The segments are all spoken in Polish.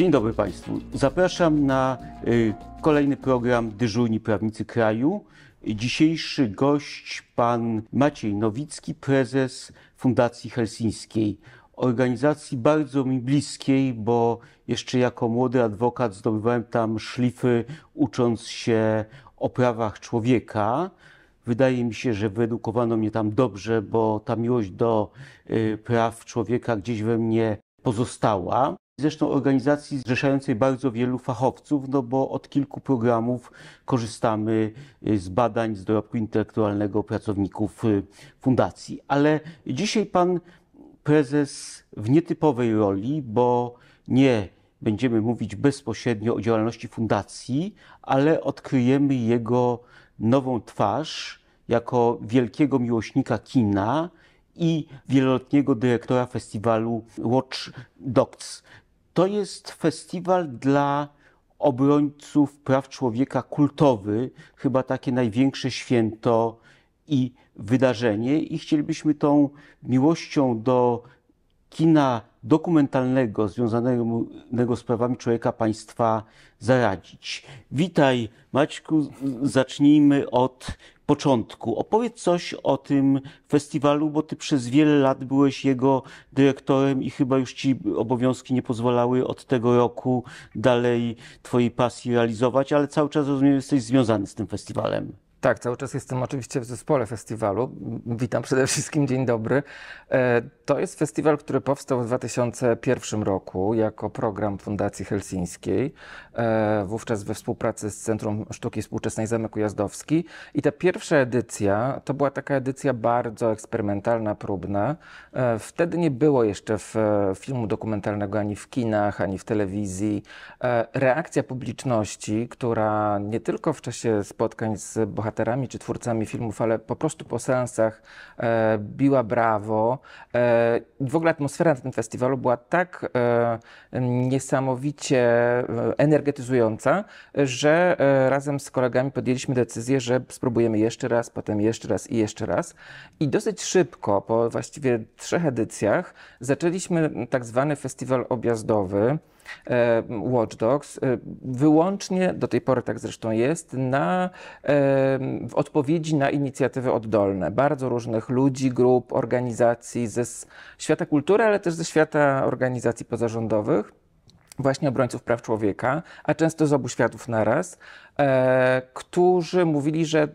Dzień dobry Państwu. Zapraszam na y, kolejny program Dyżurni Prawnicy Kraju. Dzisiejszy gość pan Maciej Nowicki, prezes Fundacji Helsińskiej. Organizacji bardzo mi bliskiej, bo jeszcze jako młody adwokat zdobywałem tam szlify, ucząc się o prawach człowieka. Wydaje mi się, że wyedukowano mnie tam dobrze, bo ta miłość do y, praw człowieka gdzieś we mnie pozostała. Zresztą organizacji zrzeszającej bardzo wielu fachowców, no bo od kilku programów korzystamy y, z badań, z dorobku intelektualnego pracowników y, fundacji. Ale dzisiaj pan prezes w nietypowej roli, bo nie będziemy mówić bezpośrednio o działalności fundacji, ale odkryjemy jego nową twarz jako wielkiego miłośnika kina i wieloletniego dyrektora festiwalu Watch Docs to jest festiwal dla obrońców praw człowieka kultowy, chyba takie największe święto i wydarzenie i chcielibyśmy tą miłością do kina dokumentalnego związanego z prawami człowieka państwa zaradzić. Witaj Maćku, zacznijmy od początku. Opowiedz coś o tym festiwalu, bo ty przez wiele lat byłeś jego dyrektorem i chyba już ci obowiązki nie pozwalały od tego roku dalej twojej pasji realizować, ale cały czas rozumiem, jesteś związany z tym festiwalem. Tak, cały czas jestem oczywiście w zespole festiwalu. Witam przede wszystkim, dzień dobry. E, to jest festiwal, który powstał w 2001 roku jako program Fundacji Helsińskiej, e, wówczas we współpracy z Centrum Sztuki Współczesnej Zamek Ujazdowski. I ta pierwsza edycja to była taka edycja bardzo eksperymentalna, próbna. E, wtedy nie było jeszcze filmu dokumentalnego ani w kinach, ani w telewizji. Reakcja publiczności, która nie tylko w czasie spotkań z bohaterami, bohaterami czy twórcami filmów, ale po prostu po seansach e, biła brawo. E, w ogóle atmosfera na tym festiwalu była tak e, niesamowicie e, energetyzująca, że e, razem z kolegami podjęliśmy decyzję, że spróbujemy jeszcze raz, potem jeszcze raz i jeszcze raz. I dosyć szybko, po właściwie trzech edycjach, zaczęliśmy tak zwany festiwal objazdowy. E, Watch Dogs e, wyłącznie, do tej pory tak zresztą jest, na, e, w odpowiedzi na inicjatywy oddolne bardzo różnych ludzi, grup, organizacji ze świata kultury, ale też ze świata organizacji pozarządowych właśnie obrońców praw człowieka, a często z obu światów naraz, e, którzy mówili, że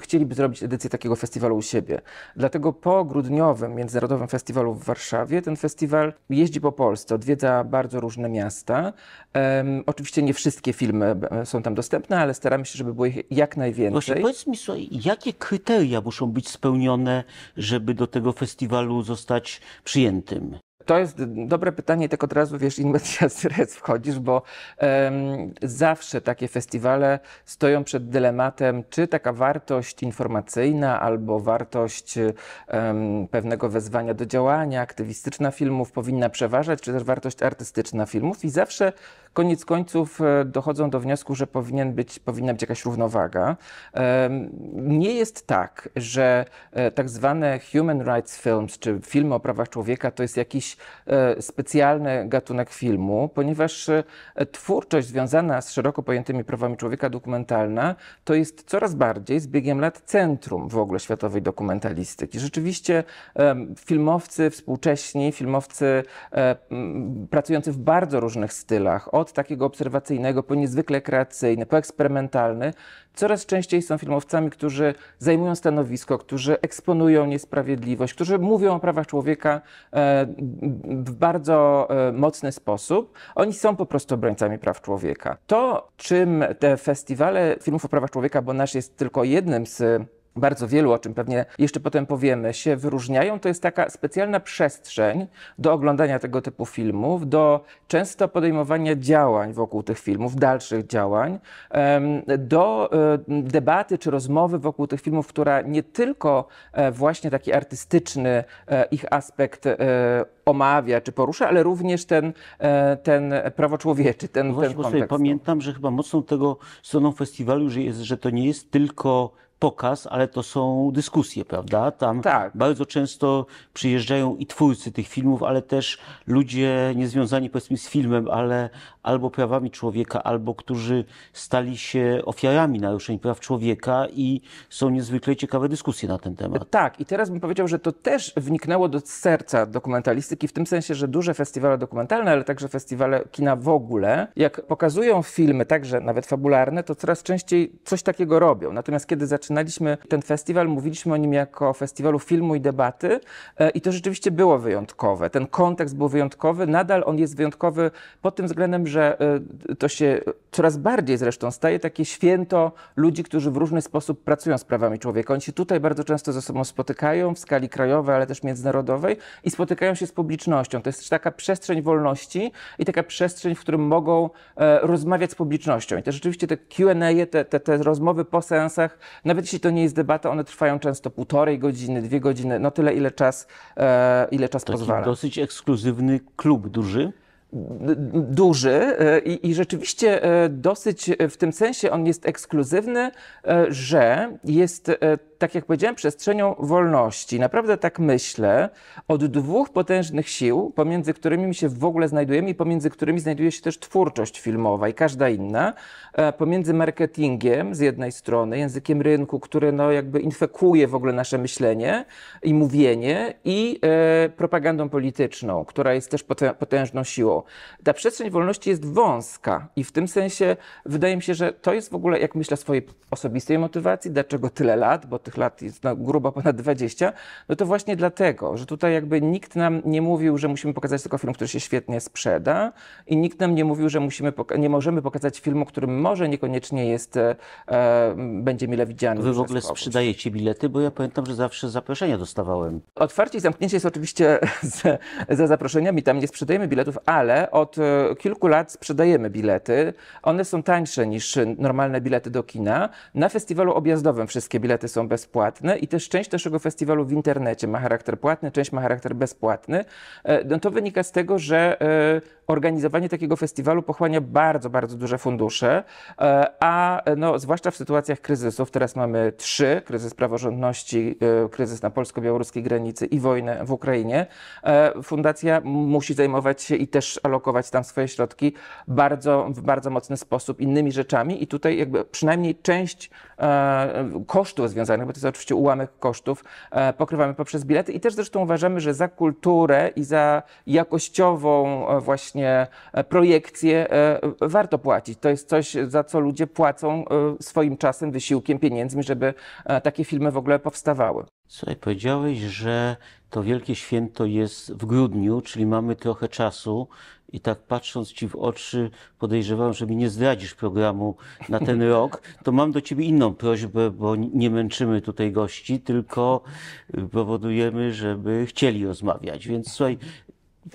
chcieliby zrobić edycję takiego festiwalu u siebie. Dlatego po grudniowym Międzynarodowym Festiwalu w Warszawie ten festiwal jeździ po Polsce, odwiedza bardzo różne miasta. Um, oczywiście nie wszystkie filmy e, są tam dostępne, ale staramy się, żeby było ich jak najwięcej. Właśnie, powiedz mi, jakie kryteria muszą być spełnione, żeby do tego festiwalu zostać przyjętym? To jest dobre pytanie, tak od razu wiesz, inwestycja medias wchodzisz, bo um, zawsze takie festiwale stoją przed dylematem, czy taka wartość informacyjna albo wartość um, pewnego wezwania do działania, aktywistyczna filmów powinna przeważać, czy też wartość artystyczna filmów i zawsze Koniec końców e, dochodzą do wniosku, że powinien być, powinna być jakaś równowaga. Nie jest tak, że e, tak zwane human rights films, czy filmy o prawach człowieka, to jest jakiś e, specjalny gatunek filmu, ponieważ twórczość związana z szeroko pojętymi prawami człowieka dokumentalna to jest coraz bardziej z biegiem lat centrum w ogóle światowej dokumentalistyki. Rzeczywiście filmowcy współcześni, filmowcy pracujący w bardzo różnych stylach, od takiego obserwacyjnego po niezwykle kreacyjny, po eksperymentalny, coraz częściej są filmowcami, którzy zajmują stanowisko, którzy eksponują niesprawiedliwość, którzy mówią o prawach człowieka e, w bardzo e, mocny sposób. Oni są po prostu obrońcami praw człowieka. To, czym te festiwale filmów o prawach człowieka, bo nasz jest tylko jednym z bardzo wielu, o czym pewnie jeszcze potem powiemy, się wyróżniają, to jest taka specjalna przestrzeń do oglądania tego typu filmów, do często podejmowania działań wokół tych filmów, dalszych działań, do debaty czy rozmowy wokół tych filmów, która nie tylko e, właśnie taki artystyczny e, ich aspekt e, omawia czy porusza, ale również ten, ten prawo człowieczy, ten, no właśnie, ten kontekst. No. Pamiętam, że chyba mocną tego stroną festiwalu że jest, że to nie jest tylko pokaz, ale to są dyskusje, prawda? Tam tak. bardzo często przyjeżdżają i twórcy tych filmów, ale też ludzie niezwiązani powiedzmy z filmem, ale, albo prawami człowieka, albo którzy stali się ofiarami naruszeń praw człowieka i są niezwykle ciekawe dyskusje na ten temat. Tak, i teraz bym powiedział, że to też wniknęło do serca dokumentalistyki, w tym sensie, że duże festiwale dokumentalne, ale także festiwale kina w ogóle, jak pokazują filmy, także nawet fabularne, to coraz częściej coś takiego robią. Natomiast kiedy zaczynaliśmy ten festiwal, mówiliśmy o nim jako o festiwalu filmu i debaty e, i to rzeczywiście było wyjątkowe. Ten kontekst był wyjątkowy, nadal on jest wyjątkowy pod tym względem, że e, to się coraz bardziej zresztą staje takie święto ludzi, którzy w różny sposób pracują z prawami człowieka. Oni się tutaj bardzo często ze sobą spotykają w skali krajowej, ale też międzynarodowej i spotykają się z publicznością. To jest taka przestrzeń wolności i taka przestrzeń, w którym mogą e, rozmawiać z publicznością. I też rzeczywiście te Q&A, te, te, te rozmowy po sensach, nawet jeśli to nie jest debata, one trwają często półtorej godziny, dwie godziny, no tyle ile czas, e, ile czas Taki pozwala. dosyć ekskluzywny klub duży duży e, i, i, rzeczywiście e, dosyć w tym sensie on jest ekskluzywny, e, że jest tak jak powiedziałem, przestrzenią wolności. Naprawdę tak myślę. Od dwóch potężnych sił, pomiędzy którymi się w ogóle znajdujemy i pomiędzy którymi znajduje się też twórczość filmowa i każda inna, e, pomiędzy marketingiem z jednej strony, językiem rynku, który no jakby infekuje w ogóle nasze myślenie i mówienie i e, propagandą polityczną, która jest też potężną siłą. Ta przestrzeń wolności jest wąska i w tym sensie wydaje mi się, że to jest w ogóle, jak myślę swojej osobistej motywacji, dlaczego tyle lat, bo tych tych lat jest no, grubo ponad 20, no to właśnie dlatego, że tutaj jakby nikt nam nie mówił, że musimy pokazać tylko film, który się świetnie sprzeda i nikt nam nie mówił, że musimy nie możemy pokazać filmu, który może niekoniecznie jest, e, będzie mile widziany. Wy w ogóle kogoś. sprzedajecie bilety, bo ja pamiętam, że zawsze zaproszenia dostawałem. Otwarcie i zamknięcie jest oczywiście z, za zaproszeniami, tam nie sprzedajemy biletów, ale od e, kilku lat sprzedajemy bilety. One są tańsze niż normalne bilety do kina. Na festiwalu objazdowym wszystkie bilety są bez bezpłatne i też część naszego festiwalu w internecie ma charakter płatny, część ma charakter bezpłatny. E, no to wynika z tego, że e, organizowanie takiego festiwalu pochłania bardzo, bardzo duże fundusze, e, a no, zwłaszcza w sytuacjach kryzysów, teraz mamy trzy, kryzys praworządności, kryzys na polsko-białoruskiej granicy i wojnę w Ukrainie, fundacja musi zajmować się i też alokować tam swoje środki bardzo, w bardzo mocny sposób innymi rzeczami i tutaj jakby przynajmniej część kosztów związanych związanych, bo to jest oczywiście ułamek kosztów, e, pokrywamy poprzez bilety i też zresztą uważamy, że za kulturę i za jakościową e, właśnie e, projekcję warto płacić. To jest coś, za co ludzie płacą swoim czasem, wysiłkiem, pieniędzmi, żeby takie filmy w ogóle powstawały. Słuchaj, powiedziałeś, że to wielkie święto jest w grudniu, czyli mamy trochę czasu i tak patrząc ci w oczy podejrzewałem, że mi nie zdradzisz programu na ten rok, to mam do ciebie inną prośbę, bo nie męczymy tutaj gości, tylko powodujemy, żeby chcieli rozmawiać. Więc słuchaj,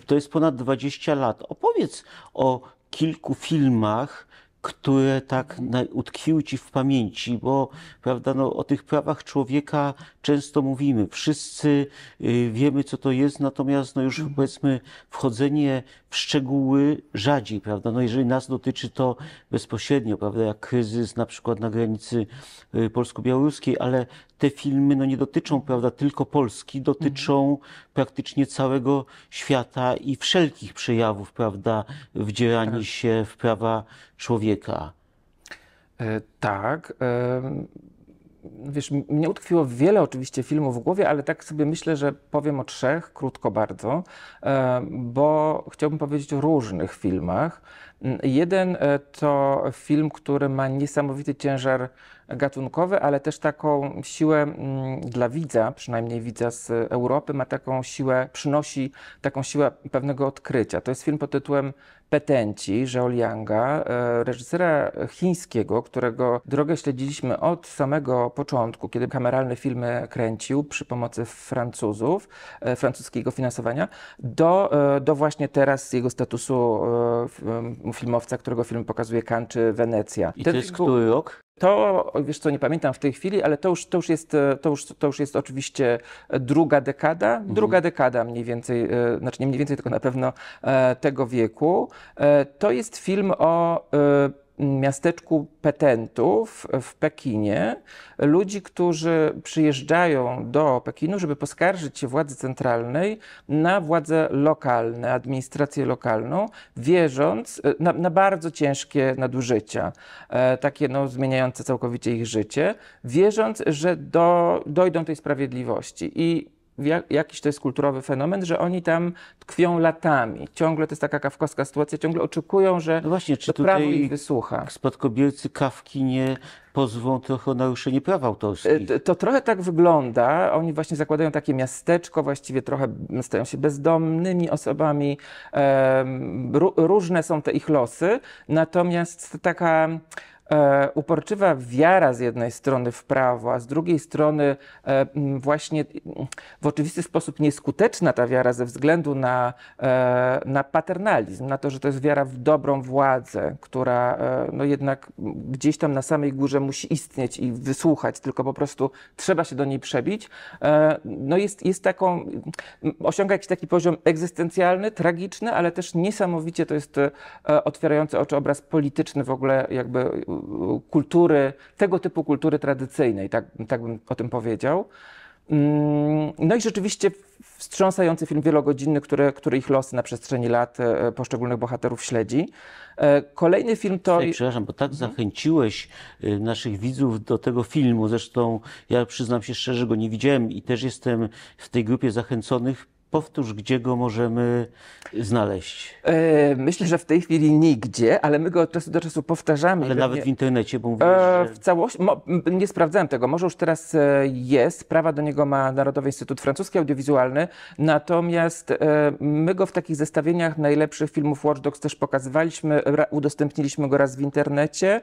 to jest ponad 20 lat. Opowiedz o kilku filmach, które tak utkwiły ci w pamięci, bo prawda, no, o tych prawach człowieka często mówimy. Wszyscy y, wiemy, co to jest, natomiast no, już mhm. powiedzmy wchodzenie w szczegóły rzadziej, prawda? No, jeżeli nas dotyczy to bezpośrednio, prawda, jak kryzys na przykład na granicy y, polsko-białoruskiej, ale te filmy no, nie dotyczą prawda, tylko Polski, dotyczą mhm. praktycznie całego świata i wszelkich przejawów prawda, wdzierania tak. się w prawa człowieka. E, tak. E, wiesz, mnie utkwiło wiele oczywiście filmów w głowie, ale tak sobie myślę, że powiem o trzech, krótko bardzo, e, bo chciałbym powiedzieć o różnych filmach. Jeden e, to film, który ma niesamowity ciężar gatunkowy, ale też taką siłę dla widza, przynajmniej widza z Europy, ma taką siłę, przynosi taką siłę pewnego odkrycia. To jest film pod tytułem Petenci Zhao Lianga, e, reżysera chińskiego, którego drogę śledziliśmy od samego początku, kiedy kameralne filmy kręcił przy pomocy Francuzów, e, francuskiego finansowania, do, do właśnie teraz jego statusu filmowca, którego film pokazuje Cannes czy Wenecja. I to jest który rok? To, wiesz co, nie pamiętam w tej chwili, ale to już, to już, jest, to już, to już jest oczywiście druga dekada, mhm. druga dekada mniej więcej, e, znaczy nie mniej więcej, tylko na pewno e, tego wieku. E, to jest film o miasteczku petentów w Pekinie, ludzi, którzy przyjeżdżają do Pekinu, żeby poskarżyć się władzy centralnej na władze lokalne, administrację lokalną, wierząc e, na, na bardzo ciężkie nadużycia, e, takie no, zmieniające całkowicie ich życie, wierząc, że do, dojdą tej sprawiedliwości. I jakiś to jest kulturowy fenomen, że oni tam tkwią latami. Ciągle to jest taka kawkowska sytuacja, ciągle oczekują, że no właśnie, czy to prawo ich wysłucha. Spadkobiercy kawki nie pozwą trochę o naruszenie praw autorskich. To, e, to, trochę tak wygląda. Oni właśnie zakładają takie miasteczko, właściwie trochę stają się bezdomnymi osobami. Różne są te ich losy, natomiast taka e, uporczywa wiara z jednej strony w prawo, a z drugiej strony e, właśnie w oczywisty sposób nieskuteczna ta wiara ze względu na, e, na paternalizm, na to, że to jest wiara w dobrą władzę, która e, no jednak gdzieś tam na samej górze musi istnieć i wysłuchać, tylko po prostu trzeba się do niej przebić, e, no jest, jest taką, osiąga jakiś taki poziom egzystencjalny, tragiczny, ale też niesamowicie to jest e, otwierający oczy obraz polityczny w ogóle jakby kultury, tego typu kultury tradycyjnej, tak, tak bym o tym powiedział. Mm, no i rzeczywiście wstrząsający film wielogodzinny, który, który ich losy na przestrzeni lat e, poszczególnych bohaterów śledzi. E, kolejny film to. Ej, przepraszam, bo tak mhm. zachęciłeś e, naszych widzów do tego filmu. Zresztą ja przyznam się szczerze, go nie widziałem i też jestem w tej grupie zachęconych Powtórz, gdzie go możemy znaleźć. E, myślę, że w tej chwili nigdzie, ale my go od czasu do czasu powtarzamy. Ale nawet nie... w internecie, bo mówisz, e, że... W całości, nie sprawdzałem tego, może już teraz e, jest, prawa do niego ma Narodowy Instytut Francuski Audiowizualny, natomiast my go w takich zestawieniach najlepszych filmów Watch Dogs też pokazywaliśmy, udostępniliśmy go raz w internecie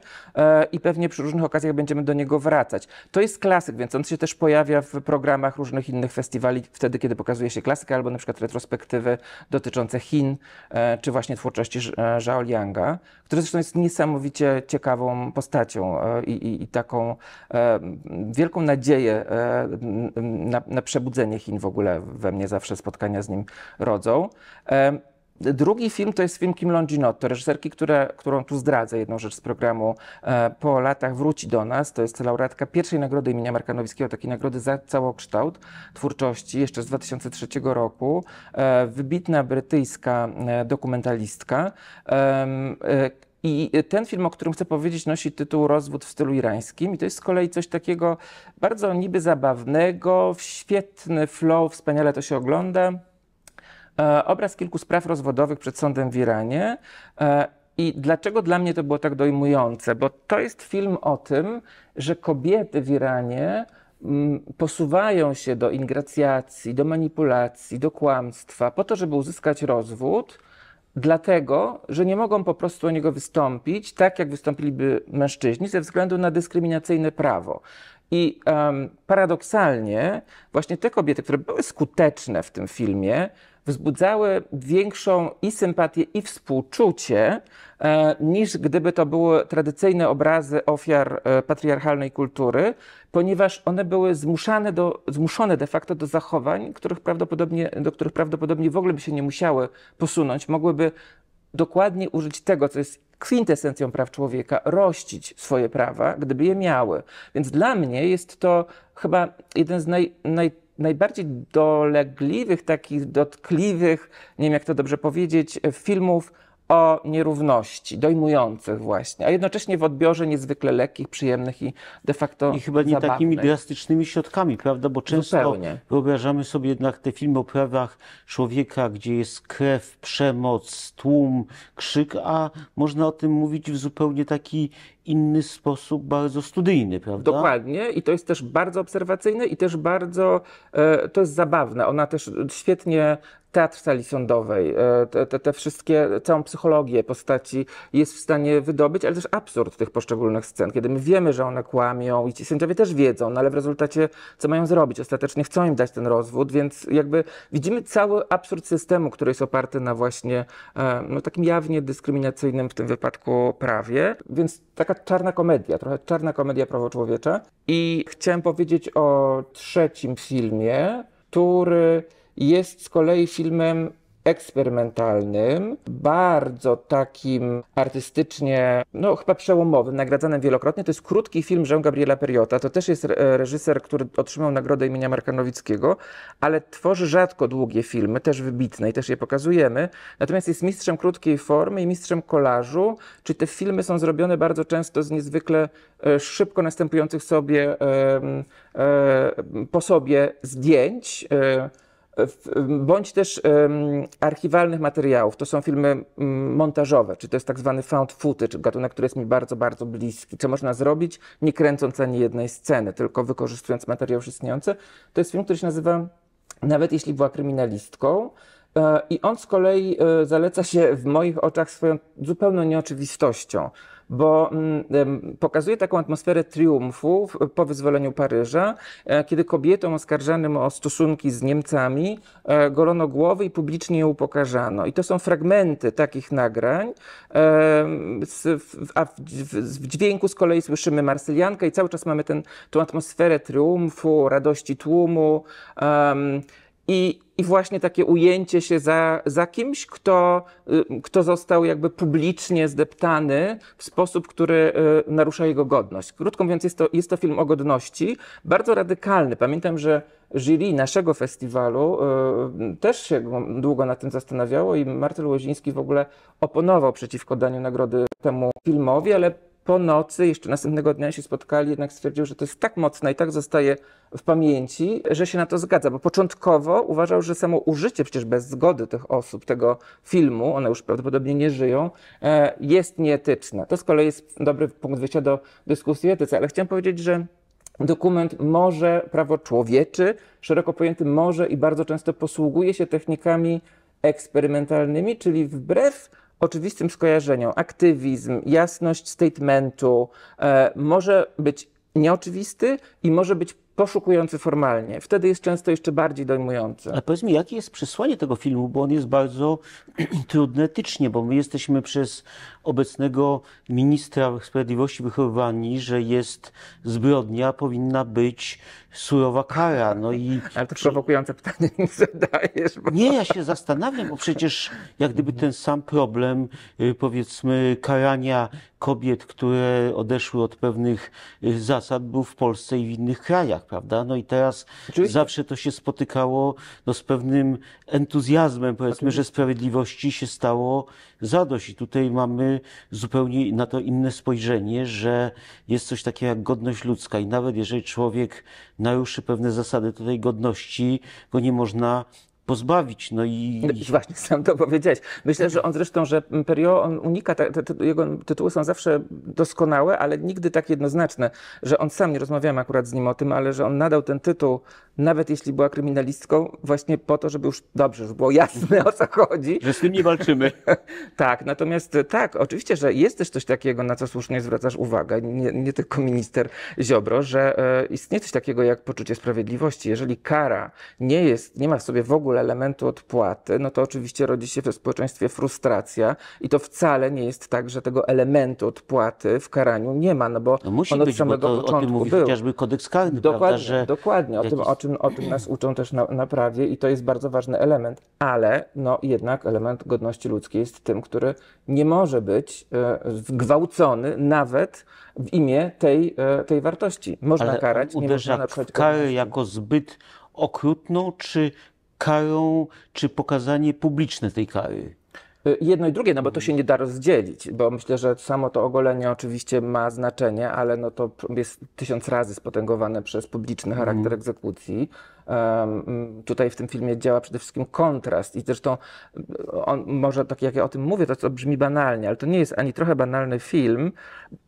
i pewnie przy różnych okazjach będziemy do niego wracać. To jest klasyk, więc on się też pojawia w programach różnych innych festiwali, wtedy kiedy pokazuje się klasyka albo na przykład retrospektywy dotyczące Chin, e, czy właśnie twórczości e, Zhao Lianga, który zresztą jest niesamowicie ciekawą postacią e, i, i, i taką wielką nadzieję na, na przebudzenie Chin w ogóle we mnie zawsze spotkania z nim rodzą. Drugi film to jest film Kim Longinotto, reżyserki, które, którą tu zdradzę, jedną rzecz z programu. E, po latach wróci do nas. To jest laureatka pierwszej nagrody imienia Markanowickiego, takiej nagrody za całokształt twórczości, jeszcze z 2003 roku. E, wybitna brytyjska e, dokumentalistka. I ten film, o którym chcę powiedzieć, nosi tytuł Rozwód w stylu irańskim. I to jest z kolei coś takiego bardzo niby zabawnego, świetny flow, wspaniale to się ogląda E, obraz kilku spraw rozwodowych przed sądem w Iranie. E, I dlaczego dla mnie to było tak dojmujące? Bo to jest film o tym, że kobiety w Iranie mm, posuwają się do ingracjacji, do manipulacji, do kłamstwa po to, żeby uzyskać rozwód, dlatego, że nie mogą po prostu o niego wystąpić tak, jak wystąpiliby mężczyźni ze względu na dyskryminacyjne prawo. I um, paradoksalnie właśnie te kobiety, które były skuteczne w tym filmie, wzbudzały większą i sympatię, i współczucie, e, niż gdyby to były tradycyjne obrazy ofiar e, patriarchalnej kultury, ponieważ one były zmuszane do, zmuszone de facto do zachowań, których prawdopodobnie, do których prawdopodobnie w ogóle by się nie musiały posunąć. Mogłyby dokładnie użyć tego, co jest kwintesencją praw człowieka, rościć swoje prawa, gdyby je miały. Więc dla mnie jest to chyba jeden z naj, naj najbardziej dolegliwych, takich dotkliwych, nie wiem jak to dobrze powiedzieć, filmów o nierówności, dojmujących właśnie, a jednocześnie w odbiorze niezwykle lekkich, przyjemnych i de facto I chyba nie zabawnych. takimi drastycznymi środkami, prawda? Bo często Zupełnie. wyobrażamy sobie jednak te filmy o prawach człowieka, gdzie jest krew, przemoc, tłum, krzyk, a można o tym mówić w zupełnie taki inny sposób, bardzo studyjny, prawda? Dokładnie i to jest też bardzo obserwacyjne i też bardzo, e, to jest zabawne. Ona też świetnie teatr sali sądowej, e, te, te, te, wszystkie, całą psychologię postaci jest w stanie wydobyć, ale też absurd tych poszczególnych scen, kiedy my wiemy, że one kłamią i ci sędziowie też wiedzą, no ale w rezultacie co mają zrobić? Ostatecznie chcą im dać ten rozwód, więc jakby widzimy cały absurd systemu, który jest oparty na właśnie e, no, takim jawnie dyskryminacyjnym w tym wypadku prawie, więc taka czarna komedia, trochę czarna komedia prawo człowiecze. I chciałem powiedzieć o trzecim filmie, który jest z kolei filmem eksperymentalnym, bardzo takim artystycznie, no chyba przełomowym, nagradzanym wielokrotnie. To jest krótki film Jean Gabriela Periota. To też jest reżyser, który otrzymał nagrodę imienia Markanowickiego, ale tworzy rzadko długie filmy, też wybitne i też je pokazujemy. Natomiast jest mistrzem krótkiej formy i mistrzem kolażu, czyli te filmy są zrobione bardzo często z niezwykle e, szybko następujących sobie e, po sobie zdjęć. E, bądź też um, archiwalnych materiałów. To są filmy montażowe, czy to jest tak zwany found footage, gatunek, który jest mi bardzo, bardzo bliski. Co można zrobić, nie kręcąc ani jednej sceny, tylko wykorzystując materiał już istniejący. To jest film, który się nazywa Nawet jeśli była kryminalistką. E, I on z kolei e, zaleca się w moich oczach swoją zupełną nieoczywistością bo mm, pokazuje taką atmosferę triumfu po wyzwoleniu Paryża, e, kiedy kobietom oskarżanym o stosunki z Niemcami e, golono głowy i publicznie je upokarzano. I to są fragmenty takich nagrań, a w dźwięku z kolei słyszymy Marsyliankę i cały czas mamy ten, tą atmosferę triumfu, radości tłumu. I, I właśnie takie ujęcie się za, za kimś, kto, y, kto został jakby publicznie zdeptany w sposób, który y, narusza jego godność. Krótko mówiąc, jest to, jest to film o godności, bardzo radykalny. Pamiętam, że jury naszego festiwalu y, też się długo na tym zastanawiało i Marcel Łoziński w ogóle oponował przeciwko daniu nagrody temu filmowi, ale po nocy, jeszcze następnego dnia się spotkali, jednak stwierdził, że to jest tak mocne i tak zostaje w pamięci, że się na to zgadza, bo początkowo uważał, że samo użycie przecież bez zgody tych osób, tego filmu, one już prawdopodobnie nie żyją, e, jest nieetyczne. To z kolei jest dobry punkt wyjścia do dyskusji o etyce, ale chciałem powiedzieć, że Dokument może, prawo człowieczy, szeroko pojęty może i bardzo często posługuje się technikami eksperymentalnymi, czyli wbrew oczywistym skojarzeniom. Aktywizm, jasność statementu e, może być nieoczywisty i może być poszukujący formalnie. Wtedy jest często jeszcze bardziej dojmujący. Ale powiedz mi, jakie jest przesłanie tego filmu, bo on jest bardzo trudny etycznie, bo my jesteśmy przez obecnego ministra sprawiedliwości wychowywani, że jest zbrodnia, powinna być surowa kara. No i... Ale to prowokujące pytanie mi zadajesz. Bo... Nie, ja się zastanawiam, bo przecież jak gdyby ten sam problem, y, powiedzmy, karania kobiet, które odeszły od pewnych y, zasad, był w Polsce i w innych krajach, prawda? No i teraz zawsze to się spotykało no, z pewnym entuzjazmem, powiedzmy, Oczywiście. że sprawiedliwości się stało zadość. I tutaj mamy zupełnie na to inne spojrzenie, że jest coś takiego jak godność ludzka i nawet jeżeli człowiek naruszy pewne zasady, to tej godności go nie można pozbawić. No, no i... Właśnie, sam to powiedziałeś. Myślę, że on zresztą, że Perio, on unika, te, te, jego tytuły są zawsze doskonałe, ale nigdy tak jednoznaczne, że on sam, nie rozmawiałem akurat z nim o tym, ale że on nadał ten tytuł, nawet jeśli była kryminalistką, właśnie po to, żeby już dobrze, żeby było jasne o co chodzi. Że z tym nie walczymy. tak, natomiast tak, oczywiście, że jest też coś takiego, na co słusznie zwracasz uwagę, nie, nie tylko minister Ziobro, że e, istnieje coś takiego jak poczucie sprawiedliwości. Jeżeli kara nie jest, nie ma w sobie w ogóle ogóle elementu odpłaty, no to oczywiście rodzi się w społeczeństwie frustracja i to wcale nie jest tak, że tego elementu odpłaty w karaniu nie ma, no bo no musi on od być, samego bo to, początku o tym mówi był. chociażby kodeks karny, dokładnie, prawda, że... Dokładnie, o tym, o, czym, o tym nas uczą też na, na prawie i to jest bardzo ważny element, ale no jednak element godności ludzkiej jest tym, który nie może być e, gwałcony nawet w imię tej, e, tej wartości. Można Ale karać, nie można naruszać Karę jako zbyt okrutną, czy karą czy pokazanie publiczne tej kary. Y, jedno i drugie, no bo to się mhm. nie da rozdzielić, bo myślę, że samo to ogolenie oczywiście ma znaczenie, ale no to jest tysiąc razy spotęgowane przez publiczny mhm. charakter mm. egzekucji. Um, tutaj w tym filmie działa przede wszystkim kontrast i zresztą y, on, może tak jak ja o tym mówię, to, to brzmi banalnie, ale to nie jest ani trochę banalny film.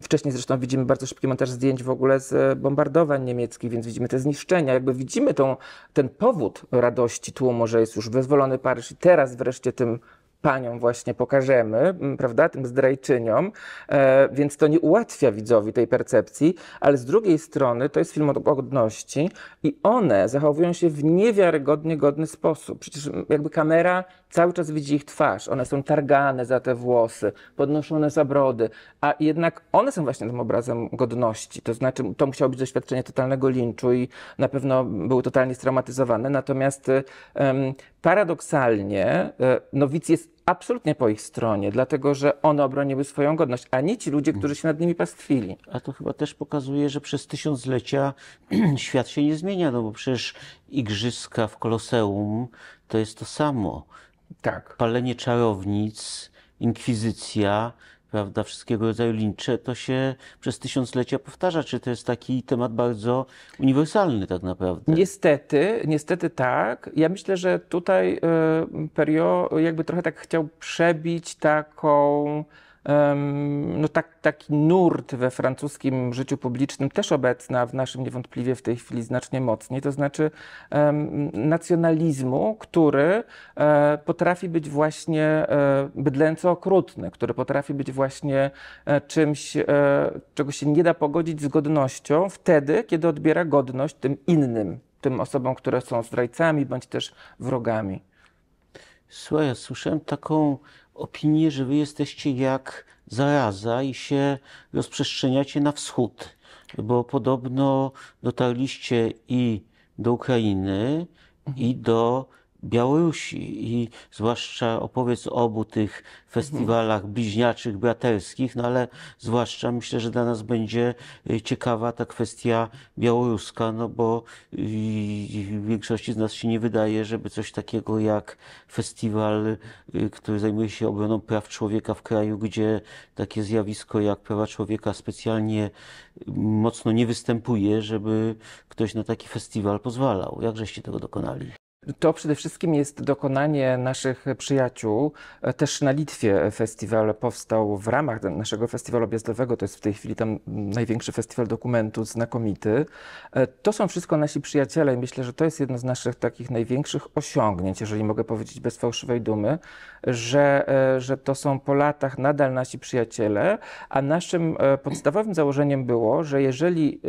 Wcześniej zresztą widzimy bardzo szybki montaż zdjęć w ogóle z e, bombardowań niemieckich, więc widzimy te zniszczenia, jakby widzimy tą, ten powód radości tłumu, że jest już wyzwolony Paryż i teraz wreszcie tym paniom właśnie pokażemy, prawda, tym zdrajczyniom, e, więc to nie ułatwia widzowi tej percepcji, ale z drugiej strony to jest film o godności i one zachowują się w niewiarygodnie godny sposób. Przecież jakby kamera cały czas widzi ich twarz, one są targane za te włosy, podnoszone za brody, a jednak one są właśnie tym obrazem godności, to znaczy to musiało być doświadczenie totalnego linczu i na pewno były totalnie straumatyzowane, natomiast um, paradoksalnie e, Nowic jest absolutnie po ich stronie, dlatego że one obroniły swoją godność, a nie ci ludzie, którzy się nad nimi pastwili. A to chyba też pokazuje, że przez tysiąclecia świat się nie zmienia, no bo przecież igrzyska w Koloseum to jest to samo. Tak. Palenie czarownic, inkwizycja, prawda, wszystkiego rodzaju lincze, to się przez tysiąclecia powtarza. Czy to jest taki temat bardzo uniwersalny tak naprawdę? Niestety, niestety tak. Ja myślę, że tutaj e, Perio jakby trochę tak chciał przebić taką no tak, taki nurt we francuskim życiu publicznym też obecny, a w naszym niewątpliwie w tej chwili znacznie mocniej, to znaczy nacjonalizmu, który e, potrafi być właśnie e, bydlęco okrutny, który potrafi być właśnie e, czymś, czego się nie da pogodzić z godnością wtedy, kiedy odbiera godność tym innym, tym osobom, które są zdrajcami bądź też wrogami. Słuchaj, ja słyszałem taką opinię, że wy jesteście jak zaraza i się rozprzestrzeniacie na wschód, bo podobno dotarliście i do Ukrainy, i do Białorusi i zwłaszcza opowiedz o obu tych festiwalach mhm. bliźniaczych, braterskich, no ale zwłaszcza myślę, że dla nas będzie y, ciekawa ta kwestia białoruska, no bo y, w większości z nas się nie wydaje, żeby coś takiego jak festiwal, y, który zajmuje się obroną praw człowieka w kraju, gdzie takie zjawisko jak prawa człowieka specjalnie mocno nie występuje, żeby ktoś na taki festiwal pozwalał. Jakżeście tego dokonali? To przede wszystkim jest dokonanie naszych przyjaciół. Też na Litwie festiwal powstał w ramach naszego festiwalu objazdowego. To jest w tej chwili tam największy festiwal dokumentu, znakomity. E, to są wszystko nasi przyjaciele i myślę, że to jest jedno z naszych takich największych osiągnięć, jeżeli mogę powiedzieć bez fałszywej dumy, że, e, że to są po latach nadal nasi przyjaciele, a naszym e, podstawowym założeniem było, że jeżeli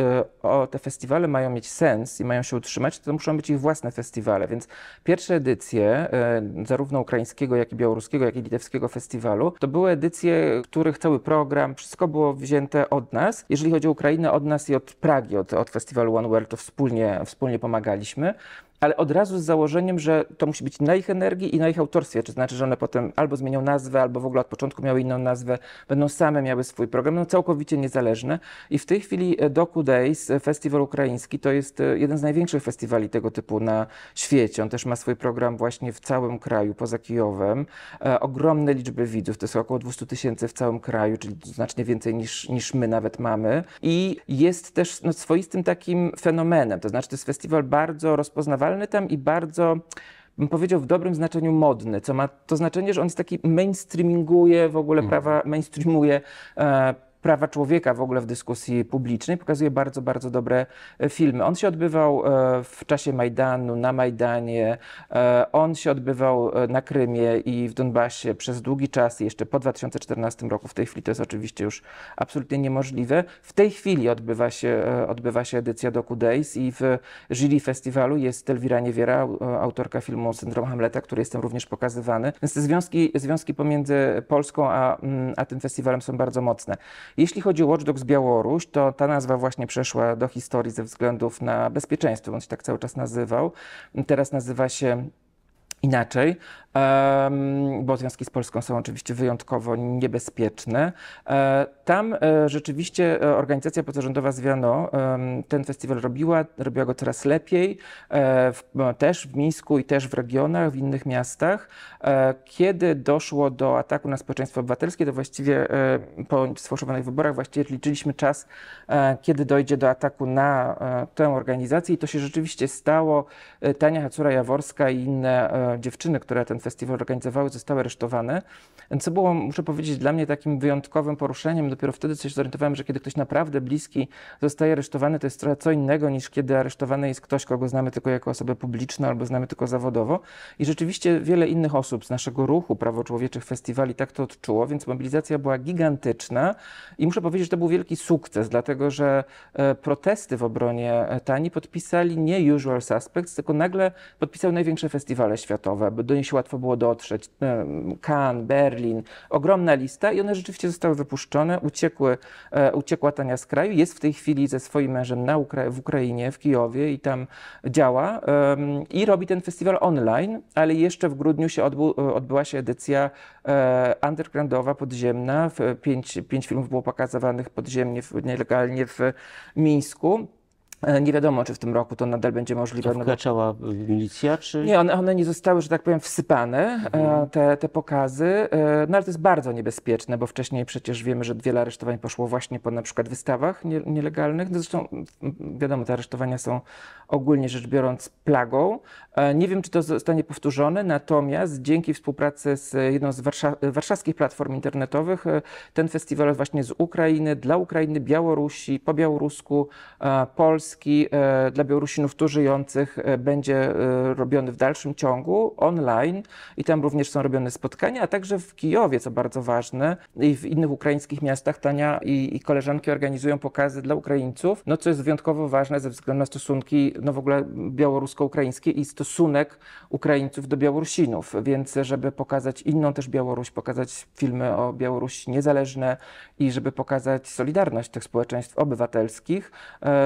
o, te festiwale mają mieć sens i mają się utrzymać, to muszą być ich własne festiwale, więc pierwsze edycje e, zarówno ukraińskiego, jak i białoruskiego, jak i litewskiego festiwalu to były edycje, których cały program, wszystko było wzięte od nas. Jeżeli chodzi o Ukrainę, od nas i od Pragi, od, od festiwalu One World, to wspólnie, wspólnie pomagaliśmy ale od razu z założeniem, że to musi być na ich energii i na ich autorstwie, czy znaczy, że one potem albo zmienią nazwę, albo w ogóle od początku miały inną nazwę, będą same miały swój program, no całkowicie niezależne. I w tej chwili e, Doku Days, e, festiwal ukraiński, to jest e, jeden z największych festiwali tego typu na świecie. On też ma swój program właśnie w całym kraju, poza Kijowem. ogromne liczby widzów, to są około 200 tysięcy w całym kraju, czyli znacznie więcej niż, niż my nawet mamy. I jest też no, swoistym takim fenomenem, to znaczy to jest festiwal bardzo rozpoznawany rozpoznawalny tam i bardzo bym powiedział w dobrym znaczeniu modny, co ma to znaczenie, że on jest taki mainstreaminguje w ogóle mm. prawa, mainstreamuje e, prawa człowieka w ogóle w dyskusji publicznej. Pokazuje bardzo, bardzo dobre e, filmy. On się odbywał e, w czasie Majdanu, na Majdanie. E, on się odbywał na Krymie i w Donbasie przez długi czas, jeszcze po 2014 roku. W tej chwili to jest oczywiście już absolutnie niemożliwe. W tej chwili odbywa się, odbywa się edycja Doku Days i w jury festiwalu jest Elwira Niewiera, autorka filmu Syndrom Hamleta, który jest tam również pokazywany. Więc te związki, związki pomiędzy Polską a, mm, a tym festiwalem są bardzo mocne. Jeśli chodzi o Watchdog z Białoruś, to ta nazwa właśnie przeszła do historii ze względów na bezpieczeństwo, on się tak cały czas nazywał. Teraz nazywa się inaczej, bo związki z Polską są oczywiście wyjątkowo niebezpieczne. E, tam e, rzeczywiście e, organizacja pozarządowa Zwiano ten festiwal robiła, robiła go coraz lepiej, też w Mińsku i też w regionach, w innych miastach. Kiedy doszło do ataku na społeczeństwo obywatelskie, to właściwie po sfałszowanych wyborach właściwie liczyliśmy czas, kiedy dojdzie do ataku na tę organizację i to się rzeczywiście stało. Tania Hacura-Jaworska i inne dziewczyny, które ten festiwal organizowały, zostały aresztowane, co było, muszę powiedzieć, dla mnie takim wyjątkowym poruszeniem. Dopiero wtedy coś zorientowałem, że kiedy ktoś naprawdę bliski zostaje aresztowany, to jest trochę co innego niż kiedy aresztowany jest ktoś, kogo znamy tylko jako osobę publiczną albo znamy tylko zawodowo. I rzeczywiście wiele innych osób z naszego ruchu prawo człowieczych festiwali tak to odczuło, więc mobilizacja była gigantyczna i muszę powiedzieć, że to był wielki sukces, dlatego że e, protesty w obronie e, Tani podpisali nie usual suspects, tylko nagle podpisał największe festiwale świata światowe, do niej się łatwo było dotrzeć. Cannes, Berlin, ogromna lista i one rzeczywiście zostały wypuszczone, uciekły, e, uciekła Tania z kraju. Jest w tej chwili ze swoim mężem na Ukra w Ukrainie, w Kijowie i tam działa i robi ten festiwal online, ale jeszcze w grudniu się odbył, e, odbyła się edycja e, undergroundowa, podziemna. Pięć, pięć filmów było pokazywanych podziemnie, nielegalnie w Mińsku. E, nie wiadomo, czy w tym roku to nadal będzie możliwe. To no wkraczała milicja, czy... Nie, one, one nie zostały, że tak powiem, wsypane, e, mhm. te, te pokazy, e, no ale to jest bardzo niebezpieczne, bo wcześniej przecież wiemy, że wiele aresztowań poszło właśnie po na przykład wystawach nielegalnych. No zresztą wiadomo, te aresztowania są ogólnie rzecz biorąc plagą. Nie wiem, czy to zostanie powtórzone, natomiast dzięki współpracy z jedną z warsza warszawskich platform internetowych ten festiwal jest właśnie z Ukrainy, dla Ukrainy, Białorusi, po białorusku, Polski, Polski e, dla Białorusinów tu żyjących e, będzie e, robiony w dalszym ciągu online i tam również są robione spotkania, a także w Kijowie, co bardzo ważne, i w innych ukraińskich miastach Tania i, i koleżanki organizują pokazy dla Ukraińców, no co jest wyjątkowo ważne ze względu na stosunki no w ogóle białorusko-ukraińskie i stosunek Ukraińców do Białorusinów, więc żeby pokazać inną też Białoruś, pokazać filmy o Białorusi niezależne i żeby pokazać solidarność tych społeczeństw obywatelskich,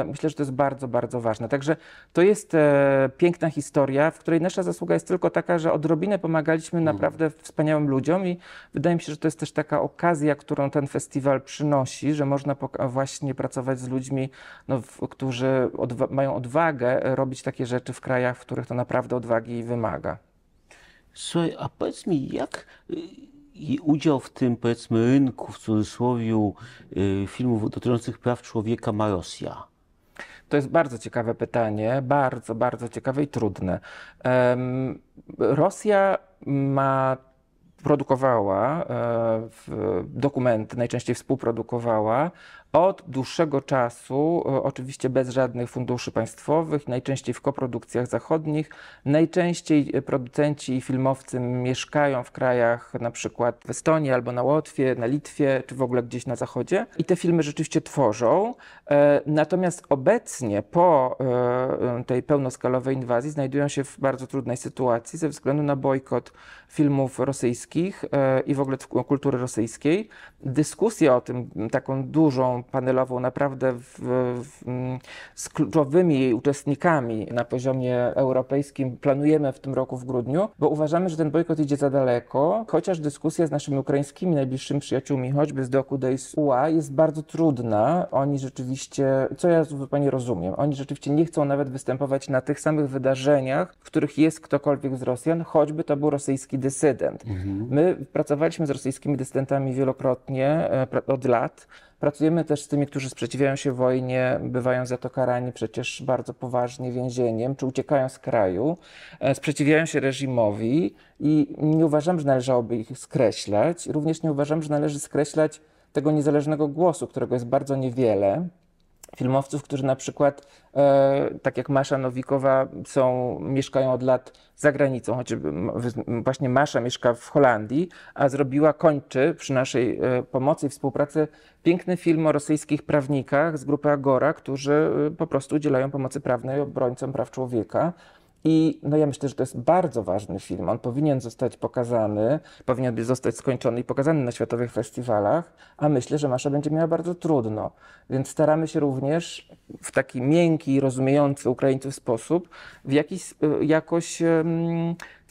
myślę, że to jest jest bardzo, bardzo ważne. Także to jest e, piękna historia, w której nasza zasługa jest tylko taka, że odrobinę pomagaliśmy mhm. naprawdę wspaniałym ludziom i wydaje mi się, że to jest też taka okazja, którą ten festiwal przynosi, że można właśnie pracować z ludźmi, no, w, którzy odwa mają odwagę robić takie rzeczy w krajach, w których to naprawdę odwagi wymaga. Słuchaj, a powiedz mi, jak y, i udział w tym, powiedzmy, rynku, w cudzysłowie, y, filmów dotyczących praw człowieka ma Rosja? To jest bardzo ciekawe pytanie, bardzo, bardzo ciekawe i trudne. Rosja ma produkowała e, dokumenty, najczęściej współprodukowała od dłuższego czasu, e, oczywiście bez żadnych funduszy państwowych, najczęściej w koprodukcjach zachodnich, najczęściej e, producenci i filmowcy mieszkają w krajach na przykład w Estonii albo na Łotwie, na Litwie, czy w ogóle gdzieś na zachodzie i te filmy rzeczywiście tworzą. E, natomiast obecnie po tej pełnoskalowej inwazji znajdują się w bardzo trudnej sytuacji ze względu na bojkot filmów rosyjskich e, i w ogóle kultury rosyjskiej. Dyskusja o tym, taką dużą, panelową, naprawdę w, w, z kluczowymi jej uczestnikami na poziomie europejskim planujemy w tym roku w grudniu, bo uważamy, że ten bojkot idzie za daleko, chociaż dyskusja z naszymi ukraińskimi najbliższymi przyjaciółmi, choćby z Doku Days UA, jest bardzo trudna. Oni rzeczywiście, co ja zupełnie rozumiem, oni rzeczywiście nie chcą nawet występować na tych samych wydarzeniach, w których jest ktokolwiek z Rosjan, choćby to był rosyjski dysydent. Mhm. My pracowaliśmy z rosyjskimi dysydentami wielokrotnie e, od lat. Pracujemy też z tymi, którzy sprzeciwiają się wojnie, bywają za to karani przecież bardzo poważnie więzieniem, czy uciekają z kraju, e, sprzeciwiają się reżimowi i nie uważam, że należałoby ich skreślać. Również nie uważam, że należy skreślać tego niezależnego głosu, którego jest bardzo niewiele filmowców, którzy na przykład, e, tak jak Masza Nowikowa, są, mieszkają od lat za granicą, chociażby znaczy, właśnie Masza mieszka w Holandii, a zrobiła, kończy przy naszej e, pomocy i współpracy piękny film o rosyjskich prawnikach z grupy Agora, którzy e, po prostu udzielają pomocy prawnej obrońcom praw człowieka. I no ja myślę, że to jest bardzo ważny film. On powinien zostać pokazany, powinien zostać skończony i pokazany na światowych festiwalach, a myślę, że Masza będzie miała bardzo trudno. Więc staramy się również w taki miękki, rozumiejący Ukraińców sposób w jakiś, y, jakoś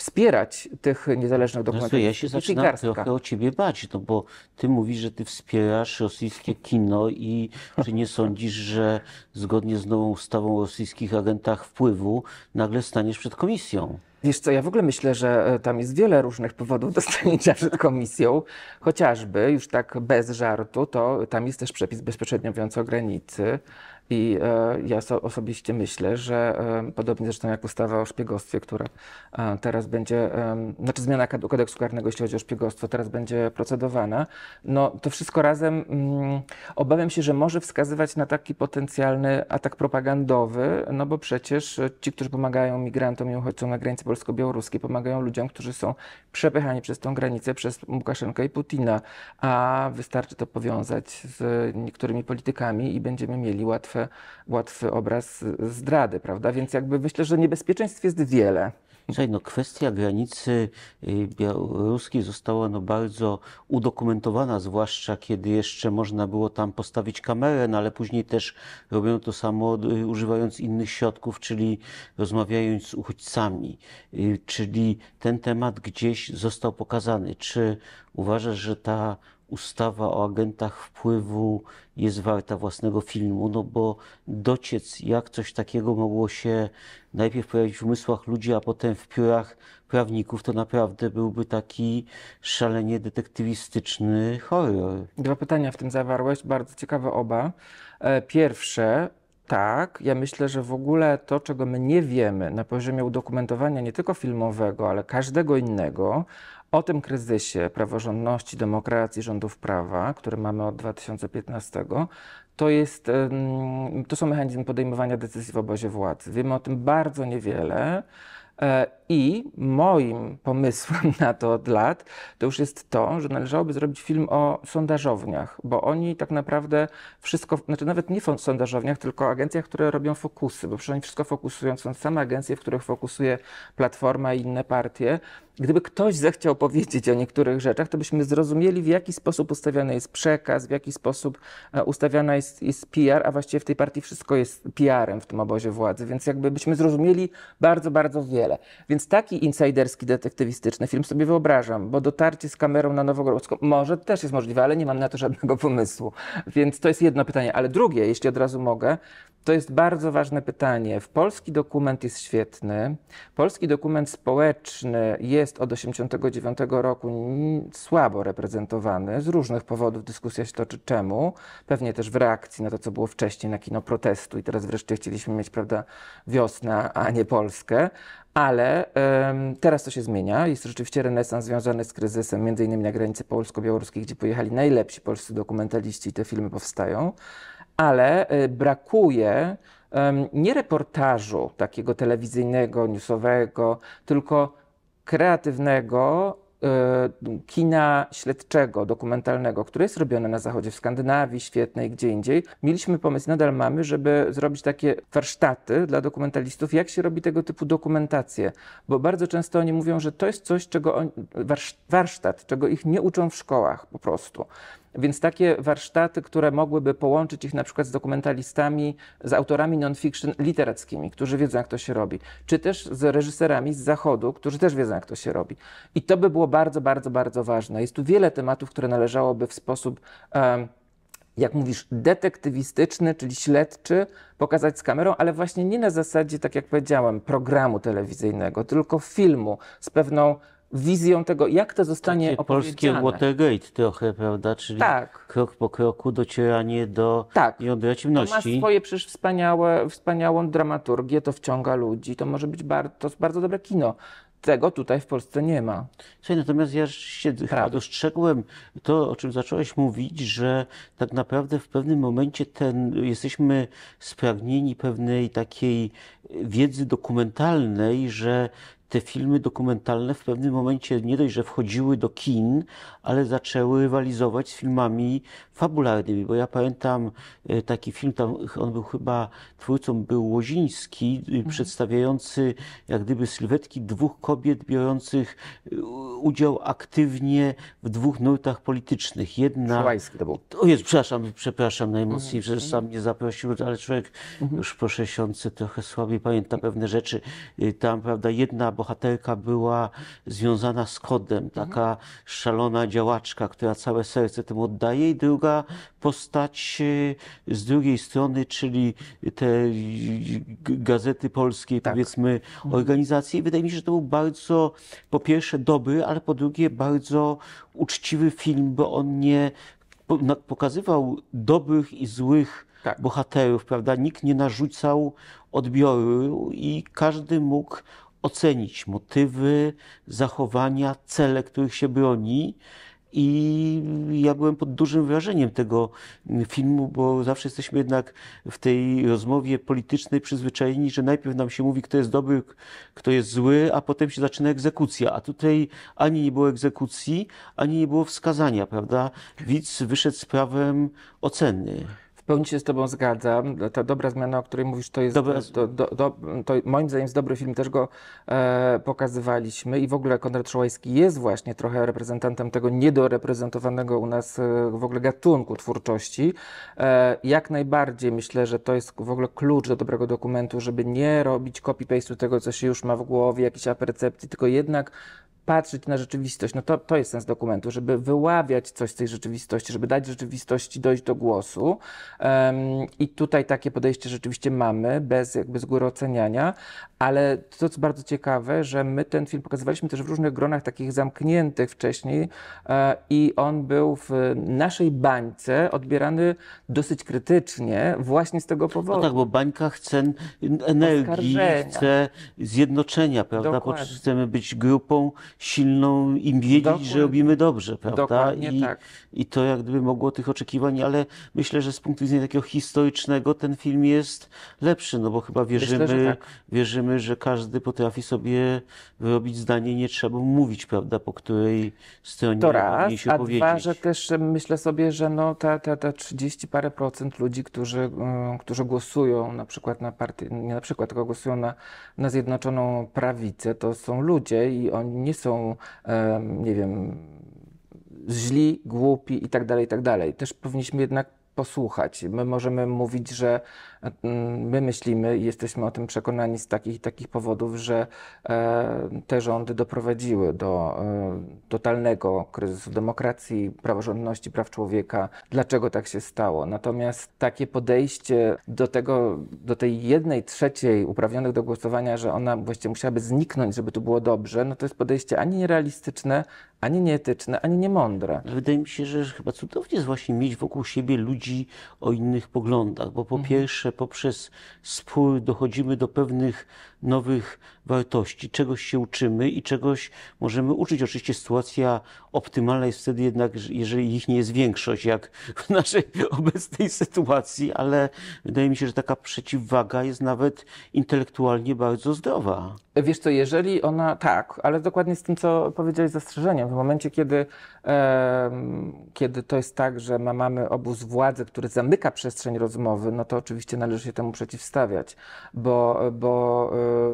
wspierać tych niezależnych dokumentów. ja się zaczynam garstka. trochę o ciebie bać, no bo ty mówisz, że ty wspierasz rosyjskie kino i czy nie sądzisz, że zgodnie z nową ustawą o rosyjskich agentach wpływu nagle staniesz przed komisją? Wiesz co, ja w ogóle myślę, że e, tam jest wiele różnych powodów do stanięcia przed komisją. Chociażby, już tak bez żartu, to tam jest też przepis bezpośrednio mówiący o granicy, i e, ja osobiście myślę, że e, podobnie zresztą jak ustawa o szpiegostwie, która e, teraz będzie, znaczy zmiana kodeksu karnego, jeśli chodzi o szpiegostwo, teraz będzie procedowana, no to wszystko razem mm, obawiam się, że może wskazywać na taki potencjalny atak propagandowy, no bo przecież ci, którzy pomagają migrantom i uchodźcom na granicy polsko-białoruskiej, pomagają ludziom, którzy są przepychani przez tą granicę przez Łukaszenkę i Putina, a wystarczy to powiązać z niektórymi politykami i będziemy mieli łatwe trochę łatwy obraz zdrady, prawda? Więc jakby myślę, że niebezpieczeństw jest wiele. no kwestia granicy y, białoruskiej została no bardzo udokumentowana, zwłaszcza kiedy jeszcze można było tam postawić kamerę, no ale później też robiono to samo y, używając innych środków, czyli rozmawiając z uchodźcami. Y, czyli ten temat gdzieś został pokazany. Czy uważasz, że ta ustawa o agentach wpływu jest warta własnego filmu, no bo dociec, jak coś takiego mogło się najpierw pojawić w umysłach ludzi, a potem w piórach prawników, to naprawdę byłby taki szalenie detektywistyczny horror. Dwa pytania w tym zawarłeś, bardzo ciekawe oba. E, pierwsze, tak, ja myślę, że w ogóle to, czego my nie wiemy na poziomie udokumentowania nie tylko filmowego, ale każdego innego, o tym kryzysie praworządności, demokracji, rządów prawa, który mamy od 2015, to, jest, to są mechanizmy podejmowania decyzji w obozie władzy. Wiemy o tym bardzo niewiele e, i moim pomysłem na to od lat to już jest to, że należałoby zrobić film o sondażowniach, bo oni tak naprawdę wszystko, znaczy nawet nie sondażowniach, tylko agencjach, które robią fokusy, bo przecież oni wszystko fokusują, są same agencje, w których fokusuje Platforma i inne partie. Gdyby ktoś zechciał powiedzieć o niektórych rzeczach, to byśmy zrozumieli, w jaki sposób ustawiany jest przekaz, w jaki sposób e, ustawiana jest, jest PR, a właściwie w tej partii wszystko jest PR-em w tym obozie władzy, więc jakby byśmy zrozumieli bardzo, bardzo wiele. Więc więc taki insiderski, detektywistyczny film sobie wyobrażam, bo dotarcie z kamerą na Nowogródzką może też jest możliwe, ale nie mam na to żadnego pomysłu. Więc to jest jedno pytanie. Ale drugie, jeśli od razu mogę, to jest bardzo ważne pytanie. W polski dokument jest świetny. Polski dokument społeczny jest od 1989 roku słabo reprezentowany. Z różnych powodów dyskusja się toczy czemu. Pewnie też w reakcji na to, co było wcześniej, na kino protestu i teraz wreszcie chcieliśmy mieć, prawda, wiosnę, a nie Polskę ale um, teraz to się zmienia. Jest rzeczywiście renesans związany z kryzysem, między innymi na granicy polsko-białoruskiej, gdzie pojechali najlepsi polscy dokumentaliści i te filmy powstają, ale y, brakuje um, nie reportażu takiego telewizyjnego, newsowego, tylko kreatywnego, E, kina śledczego, dokumentalnego, które jest robione na zachodzie, w Skandynawii świetnej, gdzie indziej, mieliśmy pomysł, nadal mamy, żeby zrobić takie warsztaty dla dokumentalistów, jak się robi tego typu dokumentacje, bo bardzo często oni mówią, że to jest coś, czego on, warsztat, czego ich nie uczą w szkołach po prostu. Więc takie warsztaty, które mogłyby połączyć ich na przykład z dokumentalistami, z autorami non-fiction literackimi, którzy wiedzą, jak to się robi, czy też z reżyserami z zachodu, którzy też wiedzą, jak to się robi. I to by było bardzo, bardzo, bardzo ważne. Jest tu wiele tematów, które należałoby w sposób. jak mówisz, detektywistyczny, czyli śledczy, pokazać z kamerą, ale właśnie nie na zasadzie, tak jak powiedziałem, programu telewizyjnego, tylko filmu z pewną wizją tego, jak to zostanie Takie opowiedziane. Polskie Watergate trochę, prawda? Czyli tak. krok po kroku docieranie do tak. jądra ciemności. To ma swoje przecież wspaniałe, wspaniałą dramaturgię, to wciąga ludzi, to może być bar- to bardzo dobre kino. Tego tutaj w Polsce nie ma. Słuchaj, natomiast ja się chyba dostrzegłem to, o czym zacząłeś mówić, że tak naprawdę w pewnym momencie ten, jesteśmy spragnieni pewnej takiej wiedzy dokumentalnej, że te filmy dokumentalne w pewnym momencie nie dość, że wchodziły do kin, ale zaczęły rywalizować z filmami fabularnymi, bo ja pamiętam e, taki film, tam on był chyba, twórcą był Łoziński, y, mhm. przedstawiający jak gdyby sylwetki dwóch kobiet biorących udział aktywnie w dwóch nurtach politycznych. Jedna... to był. O jest, przepraszam, przepraszam najmocniej, mhm. że sam mnie zaprosił, ale człowiek mhm. już po 60 trochę słabiej pamięta pewne rzeczy. Y, tam, prawda, jedna bohaterka była związana z kodem, mhm. taka szalona działaczka, która całe serce temu oddaje i druga postać e, z drugiej strony, czyli te e, gazety polskiej, tak. powiedzmy, mhm. organizacji. I wydaje mi się, że to był bardzo, po pierwsze, dobry, ale po drugie, bardzo uczciwy film, bo on nie pokazywał dobrych i złych tak. bohaterów, prawda? Nikt nie narzucał odbioru i każdy mógł ocenić motywy, zachowania, cele, których się broni. I ja byłem pod dużym wrażeniem tego filmu, bo zawsze jesteśmy jednak w tej rozmowie politycznej przyzwyczajeni, że najpierw nam się mówi, kto jest dobry, kto jest zły, a potem się zaczyna egzekucja. A tutaj ani nie było egzekucji, ani nie było wskazania, prawda? Widz wyszedł z prawem oceny pełni się z Tobą zgadzam. Ta dobra zmiana, o której mówisz, to jest. dobre. Do, do, do, to moim zdaniem jest dobry film, też go e, pokazywaliśmy. I w ogóle Konrad Szołajski jest właśnie trochę reprezentantem tego niedoreprezentowanego u nas e, w ogóle gatunku twórczości. E, jak najbardziej myślę, że to jest w ogóle klucz do dobrego dokumentu, żeby nie robić copy-paste'u tego, co się już ma w głowie, jakichś apercepcji, tylko jednak patrzeć na rzeczywistość. No to, to jest sens dokumentu, żeby wyławiać coś z tej rzeczywistości, żeby dać rzeczywistości dojść do głosu. Um, I tutaj takie podejście rzeczywiście mamy, bez jakby z góry oceniania, ale to, co bardzo ciekawe, że my ten film pokazywaliśmy też w różnych gronach takich zamkniętych wcześniej e, i on był w naszej bańce odbierany dosyć krytycznie właśnie z tego no powodu. No tak, bo bańka chce energii, chce zjednoczenia, prawda? Chcemy być grupą, silną im wiedzieć, Dokładnie. że robimy dobrze, prawda? Dokładnie I, tak. I to jak gdyby mogło tych oczekiwań, ale myślę, że z punktu widzenia takiego historycznego ten film jest lepszy, no bo chyba wierzymy, myślę, że tak. wierzymy, że każdy potrafi sobie wyrobić zdanie, nie trzeba mu mówić, prawda, po której stronie to raz, się a powiedzieć. dwa, że też myślę sobie, że no ta, ta, ta 30 parę procent ludzi, którzy, mm, którzy głosują na przykład na partię, nie na przykład, tylko głosują na, na Zjednoczoną Prawicę, to są ludzie i oni nie są są, nie wiem, źli, głupi i tak dalej, i tak dalej. Też powinniśmy jednak posłuchać. My możemy mówić, że my myślimy i jesteśmy o tym przekonani z takich i takich powodów, że e, te rządy doprowadziły do e, totalnego kryzysu demokracji, praworządności, praw człowieka. Dlaczego tak się stało? Natomiast takie podejście do tego, do tej jednej trzeciej uprawnionych do głosowania, że ona właściwie musiałaby zniknąć, żeby tu było dobrze, no to jest podejście ani nierealistyczne, ani nieetyczne, ani niemądre. Wydaje mi się, że chyba cudownie jest właśnie mieć wokół siebie ludzi o innych poglądach, bo po mhm. pierwsze poprzez spór dochodzimy do pewnych nowych wartości, czegoś się uczymy i czegoś możemy uczyć. Oczywiście sytuacja optymalna jest wtedy jednak, jeżeli ich nie jest większość, jak w naszej obecnej sytuacji, ale wydaje mi się, że taka przeciwwaga jest nawet intelektualnie bardzo zdrowa. Wiesz co, jeżeli ona, tak, ale dokładnie z tym, co powiedziałeś zastrzeżeniem, w momencie, kiedy, e, kiedy to jest tak, że ma, mamy obóz władzy, który zamyka przestrzeń rozmowy, no to oczywiście należy się temu przeciwstawiać, bo, bo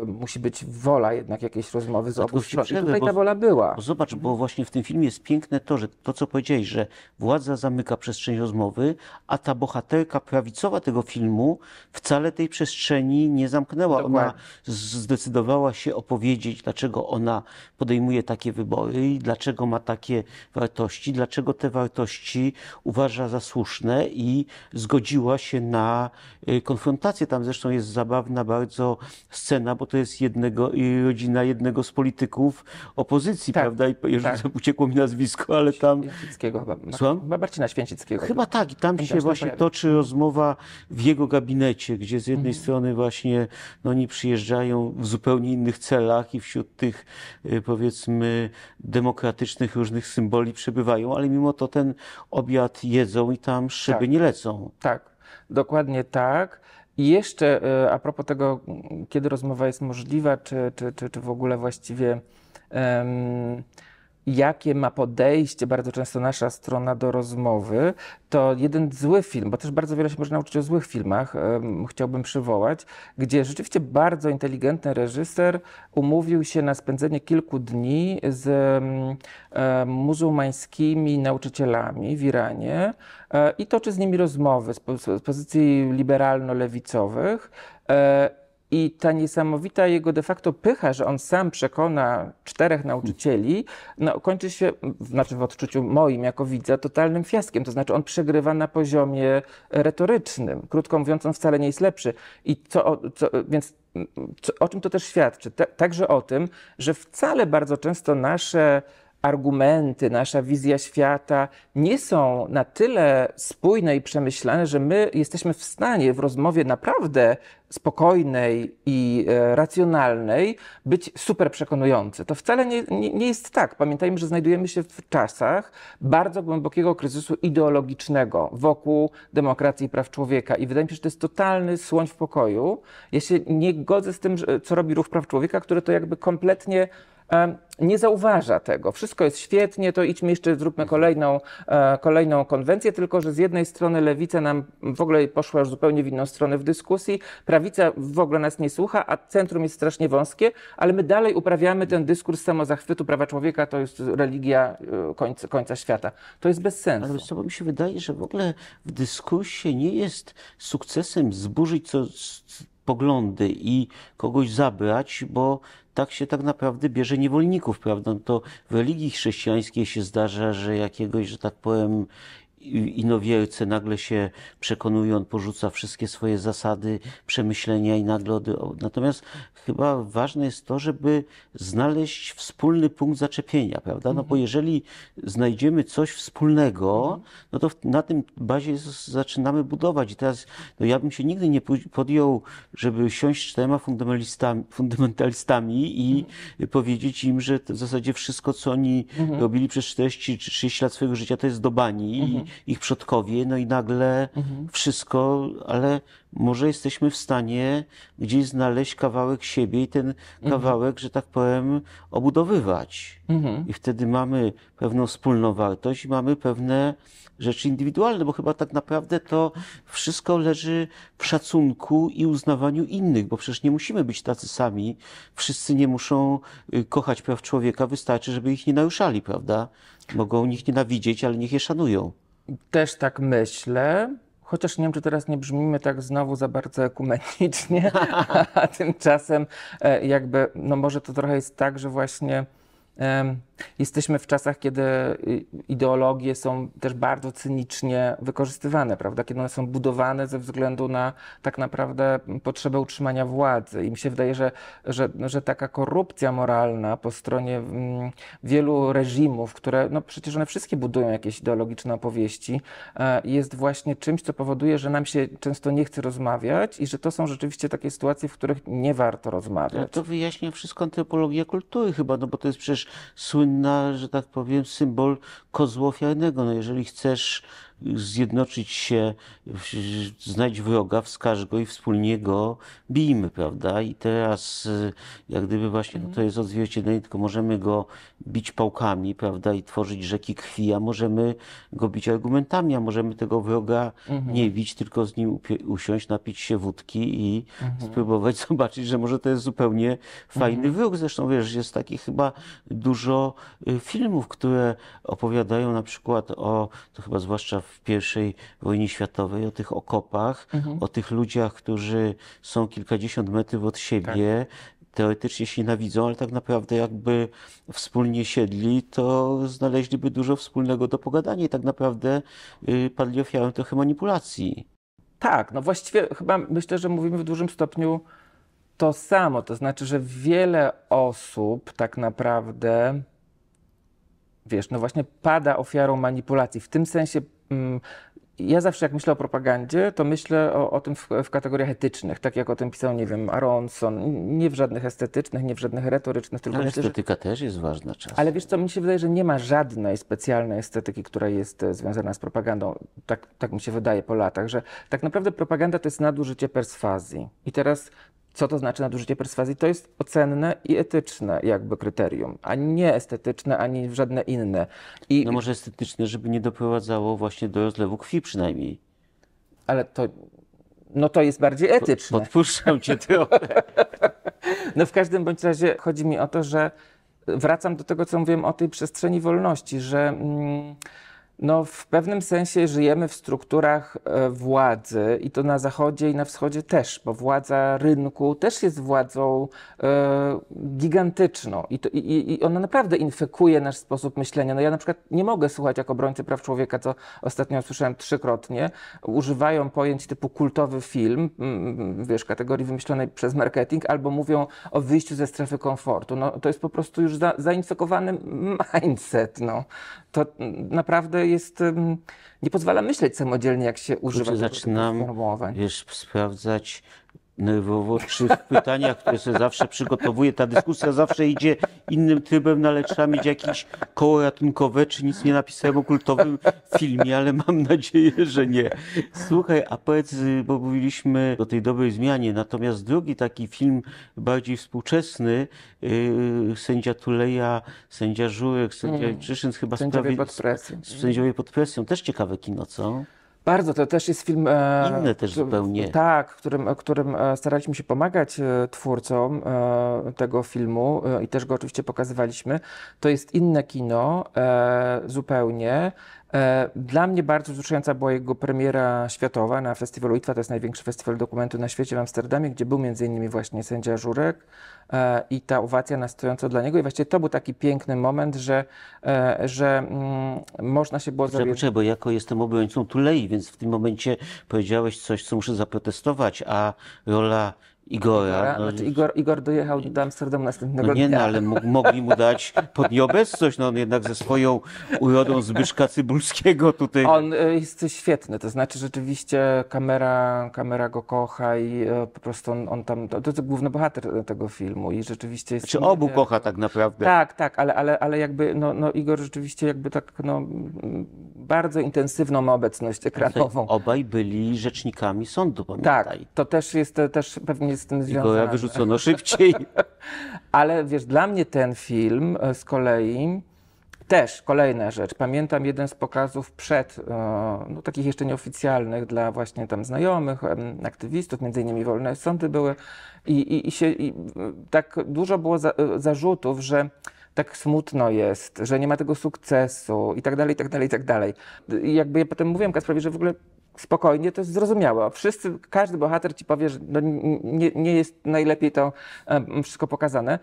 musi być wola jednak jakiejś rozmowy z obu stron. I tutaj bo, ta wola była. Bo zobacz, bo właśnie w tym filmie jest piękne to, że to, co powiedziałeś, że władza zamyka przestrzeń rozmowy, a ta bohaterka prawicowa tego filmu wcale tej przestrzeni nie zamknęła. Dokładnie. Ona zdecydowała się opowiedzieć, dlaczego ona podejmuje takie wybory i dlaczego ma takie wartości, dlaczego te wartości uważa za słuszne i zgodziła się na y, konfrontację. Tam zresztą jest zabawna bardzo scena, bo to jest jednego, rodzina jednego z polityków opozycji, tak, prawda? I tak. uciekło mi nazwisko, ale tam... Święcickiego chyba. Słucham? Chyba Święcickiego. Chyba tak. I tam się właśnie toczy rozmowa w jego gabinecie, gdzie z jednej mhm. strony właśnie no, oni przyjeżdżają w zupełnie innych celach i wśród tych y, powiedzmy demokratycznych różnych symboli przebywają, ale mimo to ten obiad jedzą i tam szyby tak. nie lecą. Tak, dokładnie tak. I jeszcze e, a propos tego, kiedy rozmowa jest możliwa, czy, czy, czy, czy w ogóle właściwie. Um, jakie ma podejście bardzo często nasza strona do rozmowy, to jeden zły film, bo też bardzo wiele się można nauczyć o złych filmach, um, chciałbym przywołać, gdzie rzeczywiście bardzo inteligentny reżyser umówił się na spędzenie kilku dni z um, muzułmańskimi nauczycielami w Iranie um, i toczy z nimi rozmowy z, z pozycji liberalno-lewicowych. E, i ta niesamowita jego de facto pycha, że on sam przekona czterech nauczycieli, no, kończy się, znaczy w odczuciu moim jako widza, totalnym fiaskiem. To znaczy on przegrywa na poziomie retorycznym. Krótko mówiąc, on wcale nie jest lepszy. I co, co więc co, o czym to też świadczy? także o tym, że wcale bardzo często nasze argumenty, nasza wizja świata nie są na tyle spójne i przemyślane, że my jesteśmy w stanie w rozmowie naprawdę spokojnej i e, racjonalnej być super przekonujący. To wcale nie, nie, nie, jest tak. Pamiętajmy, że znajdujemy się w czasach bardzo głębokiego kryzysu ideologicznego wokół demokracji i praw człowieka i wydaje mi się, że to jest totalny słoń w pokoju. Ja się nie godzę z tym, co robi ruch praw człowieka, który to jakby kompletnie nie zauważa tego. Wszystko jest świetnie, to idźmy jeszcze, zróbmy kolejną, e, kolejną konwencję, tylko że z jednej strony lewica nam w ogóle poszła już zupełnie w inną stronę w dyskusji, prawica w ogóle nas nie słucha, a centrum jest strasznie wąskie, ale my dalej uprawiamy ten dyskurs samozachwytu prawa człowieka, to jest religia e, końca, końca świata. To jest bez sensu. Ale co, mi się wydaje, że w ogóle w dyskursie nie jest sukcesem zburzyć co poglądy i kogoś zabrać, bo tak się tak naprawdę bierze niewolników, prawda? No to w religii chrześcijańskiej się zdarza, że jakiegoś, że tak powiem, inowielce, nagle się przekonuje, on porzuca wszystkie swoje zasady, przemyślenia i nagle. Natomiast chyba ważne jest to, żeby znaleźć wspólny punkt zaczepienia, prawda? No bo mhm. jeżeli znajdziemy coś wspólnego, mhm. no to na tym bazie zaczynamy budować. I teraz no ja bym się nigdy nie podjął, żeby siąść z czterema fundamentalistami, fundamentalistami i mhm. powiedzieć im, że w zasadzie wszystko, co oni mhm. robili przez 40 czy 30 lat swojego życia, to jest do bani. Mhm ich przodkowie, no i nagle mhm. wszystko, ale może jesteśmy w stanie gdzieś znaleźć kawałek siebie i ten mhm. kawałek, mhm. że tak powiem, obudowywać. Mhm. I wtedy mamy pewną wspólną wartość i mamy pewne rzeczy indywidualne, bo chyba tak naprawdę to wszystko leży w szacunku i uznawaniu innych, bo przecież nie musimy być tacy sami. Wszyscy nie muszą y, kochać praw człowieka, wystarczy, żeby ich nie naruszali, prawda? Mogą ich nienawidzieć, ale niech je szanują. Też tak myślę. Chociaż nie wiem, czy teraz nie brzmimy tak znowu za bardzo ekumenicznie, a tymczasem e, jakby, no może to trochę jest tak, że właśnie Jesteśmy w czasach, kiedy y, ideologie są też bardzo cynicznie wykorzystywane, prawda? Kiedy one są budowane ze względu na tak naprawdę potrzebę utrzymania władzy. I mi się wydaje, że, że, że taka korupcja moralna po stronie mm, wielu reżimów, które no przecież one wszystkie budują jakieś ideologiczne opowieści, e, jest właśnie czymś, co powoduje, że nam się często nie chce rozmawiać i że to są rzeczywiście takie sytuacje, w których nie warto rozmawiać. to wyjaśnia wszystko antropologię kultury chyba, no bo to jest przecież słynna, że tak powiem, symbol kozłofialnego. No jeżeli chcesz zjednoczyć się, znajdź wroga, wskaż go i wspólnie go bijmy, prawda? I teraz y, jak gdyby właśnie no to jest odzwierciedlenie, tylko możemy go bić pałkami, prawda, i tworzyć rzeki krwi, a możemy go bić argumentami, a możemy tego wroga mhm. nie bić, tylko z nim usiąść, napić się wódki i mhm. spróbować zobaczyć, że może to jest zupełnie fajny mhm. wróg. Zresztą wiesz, jest takich chyba dużo y, filmów, które opowiadają na przykład o, to chyba zwłaszcza w I wojnie światowej, o tych okopach, mhm. o tych ludziach, którzy są kilkadziesiąt metrów od siebie, tak teoretycznie się nienawidzą, ale tak naprawdę jakby wspólnie siedli, to znaleźliby dużo wspólnego do pogadania i tak naprawdę y, padli ofiarą trochę manipulacji. Tak, no właściwie chyba myślę, że mówimy w dużym stopniu to samo. To znaczy, że wiele osób tak naprawdę, wiesz, no właśnie pada ofiarą manipulacji. W tym sensie Mm, ja zawsze jak myślę o propagandzie, to myślę o, o tym w, w, kategoriach etycznych, tak jak o tym pisał, nie wiem, Aronson, nie w żadnych estetycznych, nie w żadnych retorycznych, tylko Ale myślę, estetyka że... też jest ważna czasem. Ale wiesz co, mi się wydaje, że nie ma żadnej specjalnej estetyki, która jest e, związana z propagandą. Tak, tak mi się wydaje po latach, że tak naprawdę propaganda to jest nadużycie perswazji. I teraz co to znaczy nadużycie perswazji, to jest ocenne i etyczne jakby kryterium, a nie estetyczne, ani żadne inne. I... No może estetyczne, żeby nie doprowadzało właśnie do rozlewu krwi przynajmniej. Ale to, no to jest bardziej etyczne. Podpuszczam cię trochę. no w każdym bądź razie chodzi mi o to, że wracam do tego, co mówiłem o tej przestrzeni wolności, że... Mm, no, w pewnym sensie żyjemy w strukturach e, władzy i to na zachodzie i na wschodzie też, bo władza rynku też jest władzą e, gigantyczną I, to, i, i ona naprawdę infekuje nasz sposób myślenia. No, ja na przykład nie mogę słuchać jak obrońcy praw człowieka, co ostatnio słyszałem trzykrotnie. Używają pojęć typu kultowy film, wiesz, kategorii wymyślonej przez marketing, albo mówią o wyjściu ze strefy komfortu. No, to jest po prostu już za, zainfekowany mindset. No to naprawdę jest, nie pozwala myśleć samodzielnie, jak się używa Kurczę, zaczynam, sprawdzać nerwowo-czy w pytaniach, które sobie zawsze przygotowuję. Ta dyskusja zawsze idzie innym trybem, no ale trzeba mieć jakieś koło ratunkowe, czy nic nie napisałem o kultowym filmie, ale mam nadzieję, że nie. Słuchaj, a powiedz, y, bo mówiliśmy o tej dobrej zmianie, natomiast drugi taki film bardziej współczesny, yy, sędzia Tuleja, sędzia Żurek, sędzia mm. Czyszyn, chyba Sędziowie sprawie... pod presją. Sędziowie pod presją, też ciekawe kino, co? Bardzo, to też jest film. E, Inny też zupełnie. Tak, którym, e, którym e, staraliśmy się pomagać twórcom tego filmu i też go oczywiście pokazywaliśmy. To jest inne kino zupełnie. E, dla mnie bardzo wzruszająca była jego premiera światowa na festiwalu ITWA, to jest największy festiwal dokumentu na świecie w Amsterdamie, gdzie był między innymi właśnie sędzia Żurek e, i ta owacja na dla niego. I właściwie to był taki piękny moment, że, e, że mm, można się było zrobić... Poczekaj, bo jako jestem obrońcą Tulei, więc w tym momencie powiedziałeś coś, co muszę zaprotestować, a rola Igora. No znaczy Igor, Igor dojechał do Amsterdamu następnego no nie, no, dnia. Nie, no, ale mogli mu dać pod nieobecność, no on jednak ze swoją urodą Zbyszka Cybulskiego tutaj. On y, jest świetny, to znaczy rzeczywiście kamera, kamera go kocha i y, po prostu on, on tam, to, jest główny bohater tego filmu i rzeczywiście jest... Czy znaczy obu kocha tak naprawdę. Tak, tak, ale, ale, ale jakby no, no Igor rzeczywiście jakby tak no bardzo intensywną obecność ekranową. Obaj byli rzecznikami sądu, pamiętaj. Tak, to też jest też pewnie z tym związane. ja wyrzucono szybciej. Ale wiesz, dla mnie ten film e, z kolei też kolejna rzecz. Pamiętam jeden z pokazów przed, e, no, takich jeszcze nieoficjalnych dla właśnie tam znajomych, aktywistów, między innymi wolne sądy były i, i, i, się, i tak dużo było za, e, zarzutów, że tak smutno jest, że nie ma tego sukcesu i tak dalej, i tak dalej, i tak dalej. I jakby ja potem mówiłem Kasprowi, że w ogóle spokojnie, to jest zrozumiałe. Wszyscy, każdy bohater ci powie, że no nie, nie jest najlepiej to wszystko pokazane.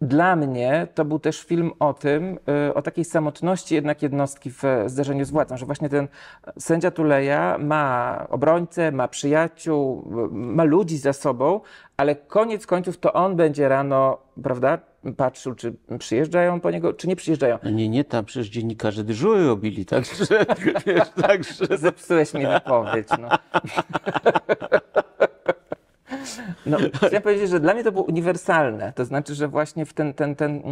Dla mnie to był też film o tym, y, o takiej samotności jednak jednostki w zderzeniu z władzą, że właśnie ten sędzia Tuleja ma obrońcę, ma przyjaciół, y, ma ludzi za sobą, ale koniec końców to on będzie rano, prawda, patrzył, czy przyjeżdżają po niego, czy nie przyjeżdżają. No nie, nie, tam przecież dziennikarze dyżury robili, także... wiesz, także... Zepsułeś mi wypowiedź, no. No, chciałem powiedzieć, że dla mnie to było uniwersalne. To znaczy, że właśnie w ten, ten, ten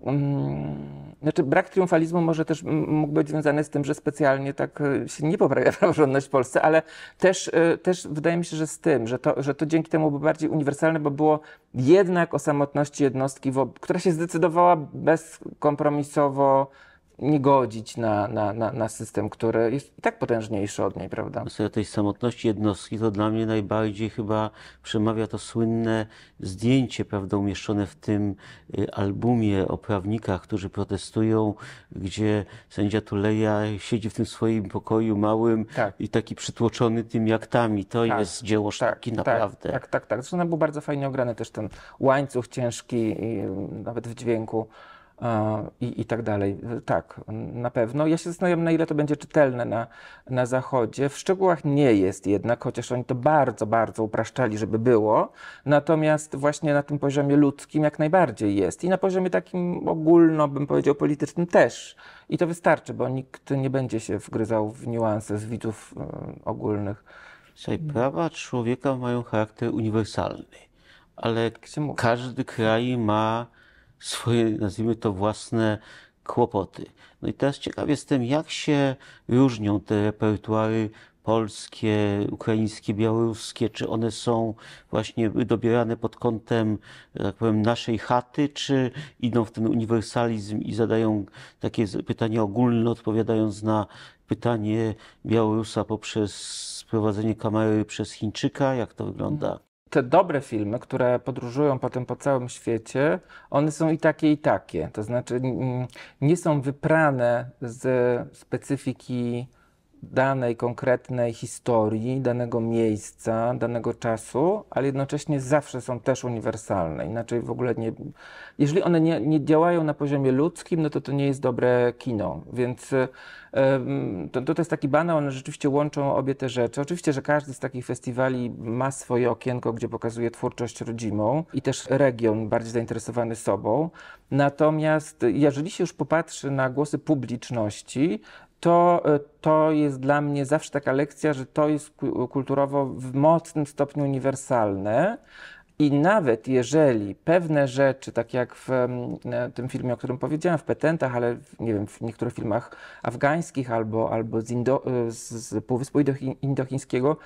um, znaczy brak triumfalizmu może też mógł być związany z tym, że specjalnie tak e, się nie poprawia praworządność w Polsce, ale też, e, też wydaje mi się, że z tym, że to, że to dzięki temu było bardziej uniwersalne, bo było jednak o samotności jednostki, która się zdecydowała bezkompromisowo nie godzić na, na, na, na system, który jest i tak potężniejszy od niej, prawda? W tej samotności jednostki to dla mnie najbardziej chyba przemawia to słynne zdjęcie, prawda, umieszczone w tym y, albumie o prawnikach, którzy protestują, gdzie sędzia Tuleja siedzi w tym swoim pokoju małym tak. i taki przytłoczony tymi aktami. To tak, jest dzieło tak. sztuki tak, naprawdę. Tak, tak, tak. Zresztą był bardzo fajnie ograny też ten łańcuch ciężki, mm, nawet w dźwięku i, i tak dalej. Tak, na pewno. Ja się zastanawiam, na ile to będzie czytelne na, na Zachodzie. W szczegółach nie jest jednak, chociaż oni to bardzo, bardzo upraszczali, żeby było. Natomiast właśnie na tym poziomie ludzkim jak najbardziej jest. I na poziomie takim ogólno, bym powiedział, politycznym też. I to wystarczy, bo nikt nie będzie się wgryzał w niuanse z widzów e, ogólnych. Słuchaj, prawa człowieka mają charakter uniwersalny, ale każdy kraj ma swoje, nazwijmy to, własne kłopoty. No i teraz ciekaw jestem, jak się różnią te repertuary polskie, ukraińskie, białoruskie, czy one są właśnie dobierane pod kątem, tak powiem, naszej chaty, czy idą w ten uniwersalizm i zadają takie pytanie ogólne, odpowiadając na pytanie Białorusa poprzez sprowadzenie kamery przez Chińczyka, jak to wygląda? te dobre filmy, które podróżują potem po całym świecie, one są i takie, i takie. To znaczy, nie są wyprane z specyfiki danej konkretnej historii, danego miejsca, danego czasu, ale jednocześnie zawsze są też uniwersalne. Inaczej w ogóle nie. Jeżeli one nie, nie działają na poziomie ludzkim, no to to nie jest dobre kino. Więc e, mm, to, to jest taki banał, one rzeczywiście łączą obie te rzeczy. Oczywiście, że każdy z takich festiwali ma swoje okienko, gdzie pokazuje twórczość rodzimą i też region bardziej zainteresowany sobą. Natomiast jeżeli się już popatrzy na głosy publiczności, to, e, to jest dla mnie zawsze taka lekcja, że to jest kulturowo w mocnym stopniu uniwersalne. I nawet jeżeli pewne rzeczy, tak jak w mm, e, tym filmie, o którym powiedziałem, w Petentach, ale w, nie wiem, w niektórych filmach afgańskich albo, albo z, Indo, e, z, z Półwyspu Indochińskiego,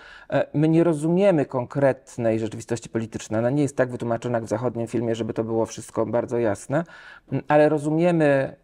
my nie rozumiemy konkretnej rzeczywistości politycznej. Ona nie jest tak wytłumaczona jak w zachodnim filmie, żeby to było wszystko bardzo jasne, mm, ale rozumiemy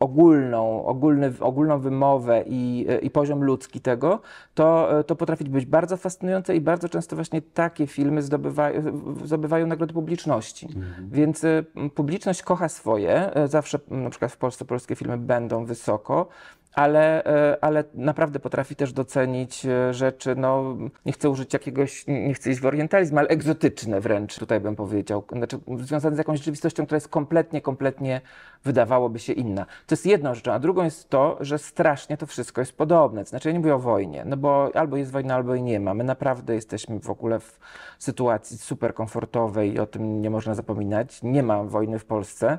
ogólną, ogólny, ogólną wymowę i, i poziom ludzki tego, to, to potrafi być bardzo fascynujące i bardzo często właśnie takie filmy zdobywają, zdobywają nagrody publiczności. Mhm. Więc y, publiczność kocha swoje, y, zawsze na przykład w Polsce polskie filmy będą wysoko, ale, e, ale naprawdę potrafi też docenić e, rzeczy, no nie chcę użyć jakiegoś, nie chcę iść w orientalizm, ale egzotyczne wręcz tutaj bym powiedział, znaczy związane z jakąś rzeczywistością, która jest kompletnie, kompletnie wydawałoby się inna. To jest jedna rzecz. a drugą jest to, że strasznie to wszystko jest podobne, znaczy ja nie mówię o wojnie, no bo albo jest wojna, albo jej nie ma, my naprawdę jesteśmy w ogóle w sytuacji super komfortowej i o tym nie można zapominać, nie ma wojny w Polsce,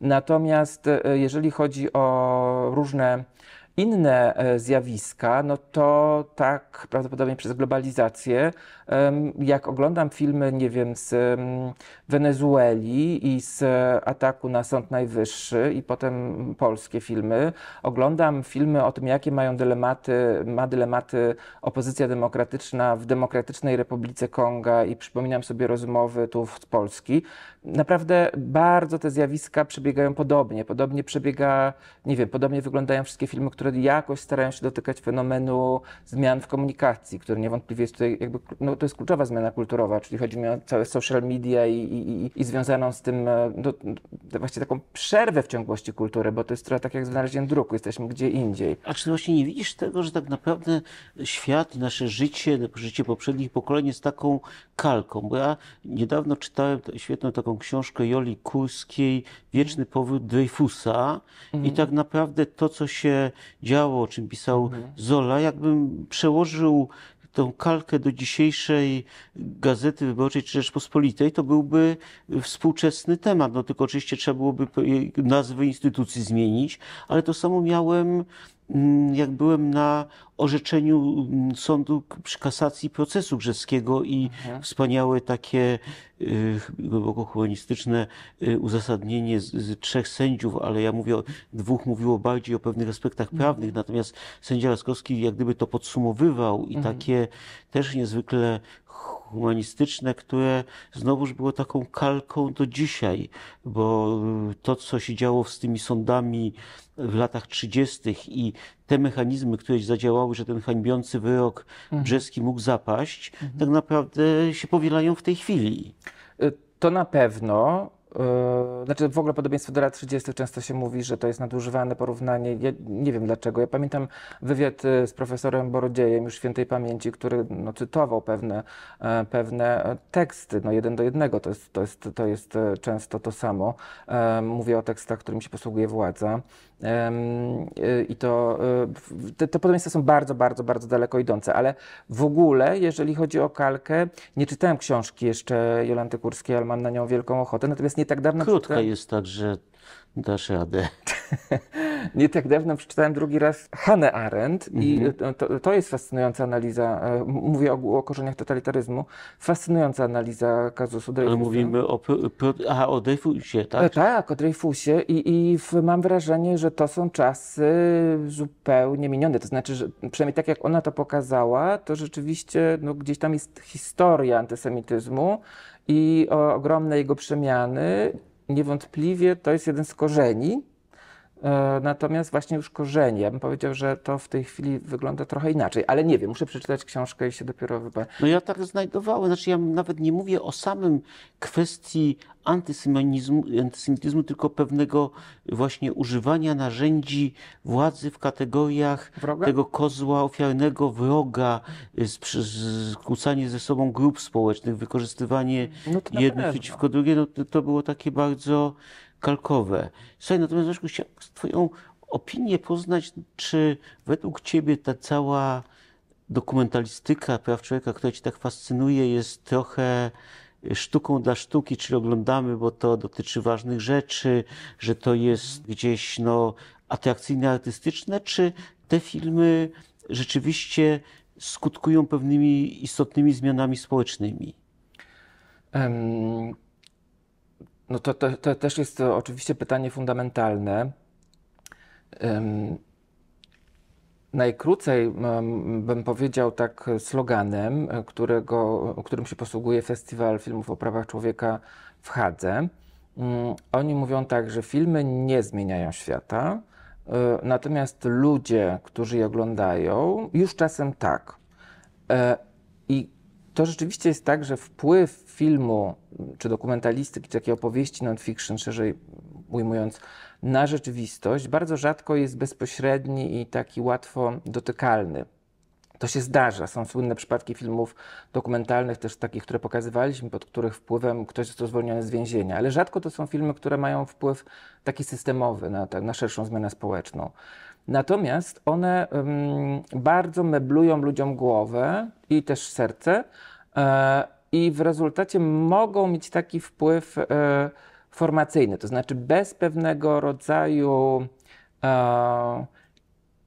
Natomiast e, jeżeli chodzi o różne inne e, zjawiska, no to tak prawdopodobnie przez globalizację, jak oglądam filmy, nie wiem, z Wenezueli i z ataku na Sąd Najwyższy i potem polskie filmy, oglądam filmy o tym, jakie mają dylematy, ma dylematy opozycja demokratyczna w Demokratycznej Republice Konga i przypominam sobie rozmowy tu z Polski, Naprawdę bardzo te zjawiska przebiegają podobnie. Podobnie przebiega, nie wiem, podobnie wyglądają wszystkie filmy, które jakoś starają się dotykać fenomenu zmian w komunikacji, który niewątpliwie jest tutaj jakby, no to jest kluczowa zmiana kulturowa, czyli chodzi mi o całe social media i, i, i związaną z tym e, no, no, właśnie taką przerwę w ciągłości kultury, bo to jest trochę tak jak znalezienie druku, jesteśmy gdzie indziej. A czy właśnie nie widzisz tego, że tak naprawdę świat nasze życie, życie poprzednich pokoleń jest taką kalką? Bo ja niedawno czytałem świetną taką książkę Joli Kurskiej Wieczny powrót Dreyfusa mhm. i tak naprawdę to, co się działo, o czym pisał mhm. Zola, jakbym przełożył tą kalkę do dzisiejszej Gazety Wyborczej czy Rzeczpospolitej, to byłby współczesny temat. No tylko oczywiście trzeba byłoby nazwy instytucji zmienić, ale to samo miałem Mm, jak byłem na orzeczeniu mm, sądu przy kasacji procesu grzeckiego i Aha. Mhm. wspaniałe takie y, głęboko humanistyczne y, uzasadnienie z, z, trzech sędziów, ale ja mówię, o, dwóch mówiło bardziej o pewnych aspektach mhm. prawnych, natomiast sędzia Laskowski jak gdyby to podsumowywał i mhm. takie też niezwykle humanistyczne, które znowuż było taką kalką do dzisiaj, bo to, co się działo z tymi sądami w latach 30. i te mechanizmy, które zadziałały, że ten hańbiący wyrok mhm. brzeski mógł zapaść, mhm. tak naprawdę się powielają w tej chwili. Y, to na pewno. Yy, znaczy w ogóle podobieństwo do lat 30. często się mówi, że to jest nadużywane porównanie. Ja nie wiem dlaczego. Ja pamiętam wywiad y, z profesorem Borodziejem, już świętej pamięci, który no, cytował pewne, e, pewne e, teksty, no jeden do jednego. To jest, to jest, to jest e, często to samo. Mówię o tekstach, którym się posługuje władza. I to, te, te podobieństwa są bardzo, bardzo, bardzo daleko idące, ale w ogóle, jeżeli chodzi o kalkę, nie czytałem książki jeszcze Jolanty Kurskiej, ale mam na nią wielką ochotę. Natomiast nie tak dawno... Krótka przeczytałem... jest tak, że dasz radę. nie tak dawno przeczytałem drugi raz Hannah Arendt mhm. i to, to, jest fascynująca analiza, e, mówię o, o korzeniach totalitaryzmu, fascynująca analiza kazusu Dreyfusa. Ale mówimy o, aha, o Dreyfusie, tak? E, tak, o Dreyfusie i, i w, mam wrażenie, że to są czasy zupełnie minione, to znaczy, że przynajmniej tak jak ona to pokazała, to rzeczywiście no, gdzieś tam jest historia antysemityzmu i ogromne jego przemiany, niewątpliwie to jest jeden z korzeni E, natomiast właśnie już bym powiedział, że to w tej chwili wygląda trochę inaczej, ale nie wiem, muszę przeczytać książkę i się dopiero wyba. No ja tak znajdowałem, znaczy ja nawet nie mówię o samym kwestii antysemityzmu, tylko pewnego właśnie używania narzędzi władzy w kategoriach wroga? tego kozła ofiarnego wroga, y, skłócanie ze sobą grup społecznych, wykorzystywanie no jednych przeciwko drugiej, no to, to było takie bardzo kalkowe. Słuchaj, natomiast Waszku, chciałem Twoją opinię poznać, czy według Ciebie ta cała dokumentalistyka praw człowieka, która Cię tak fascynuje, jest trochę sztuką dla sztuki, czyli oglądamy, bo to dotyczy ważnych rzeczy, że to jest gdzieś no, atrakcyjne, artystyczne, czy te filmy rzeczywiście skutkują pewnymi istotnymi zmianami społecznymi? Um no to, to, to też jest to oczywiście pytanie fundamentalne. Um, najkrócej bym powiedział tak sloganem, którego, którym się posługuje Festiwal Filmów o Prawach Człowieka w Hadze. Oni mówią tak, że filmy nie zmieniają świata, e, natomiast ludzie, którzy je oglądają, już czasem tak. E, I to rzeczywiście jest tak, że wpływ filmu, czy dokumentalistyki, czy takiej opowieści non-fiction, szerzej ujmując, na rzeczywistość bardzo rzadko jest bezpośredni i taki łatwo dotykalny. To się zdarza. Są słynne przypadki filmów dokumentalnych, też takich, które pokazywaliśmy, pod których wpływem ktoś został zwolniony z więzienia, ale rzadko to są filmy, które mają wpływ taki systemowy na, tak, na szerszą zmianę społeczną. Natomiast one bardzo meblują ludziom głowę i też serce, e, i w rezultacie mogą mieć taki wpływ e, formacyjny, to znaczy bez pewnego rodzaju e,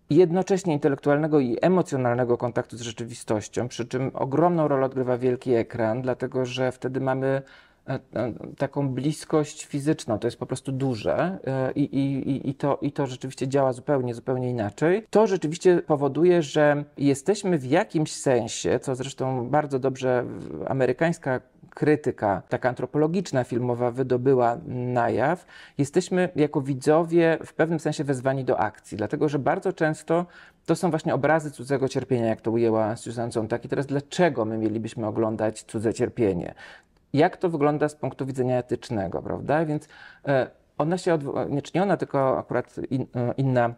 jednocześnie intelektualnego i emocjonalnego kontaktu z rzeczywistością, przy czym ogromną rolę odgrywa wielki ekran, dlatego że wtedy mamy E, e, taką bliskość fizyczną. To jest po prostu duże e, i, i, i, to, i to rzeczywiście działa zupełnie, zupełnie inaczej. To rzeczywiście powoduje, że jesteśmy w jakimś sensie, co zresztą bardzo dobrze amerykańska krytyka, taka antropologiczna, filmowa wydobyła na jaw, jesteśmy jako widzowie w pewnym sensie wezwani do akcji, dlatego że bardzo często to są właśnie obrazy cudzego cierpienia, jak to ujęła Susan Sontag. I teraz dlaczego my mielibyśmy oglądać cudze cierpienie? jak to wygląda z punktu widzenia etycznego, prawda? Więc e, ona się, nie, nie ona, tylko akurat in, e, inna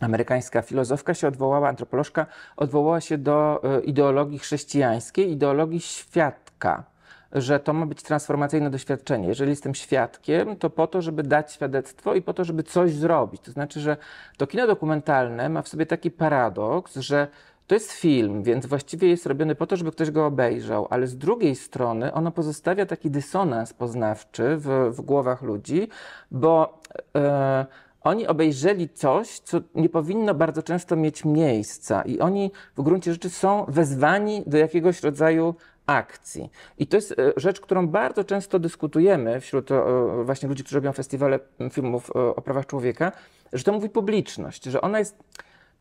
amerykańska filozofka się odwołała, antropolożka, odwołała się do e, ideologii chrześcijańskiej, ideologii świadka, że to ma być transformacyjne doświadczenie. Jeżeli jestem świadkiem, to po to, żeby dać świadectwo i po to, żeby coś zrobić. To znaczy, że to kino dokumentalne ma w sobie taki paradoks, że to jest film, więc właściwie jest robiony po to, żeby ktoś go obejrzał, ale z drugiej strony ono pozostawia taki dysonans poznawczy w, w głowach ludzi, bo e, oni obejrzeli coś, co nie powinno bardzo często mieć miejsca, i oni w gruncie rzeczy są wezwani do jakiegoś rodzaju akcji. I to jest e, rzecz, którą bardzo często dyskutujemy wśród e, właśnie ludzi, którzy robią festiwale filmów o prawach człowieka, że to mówi publiczność, że ona jest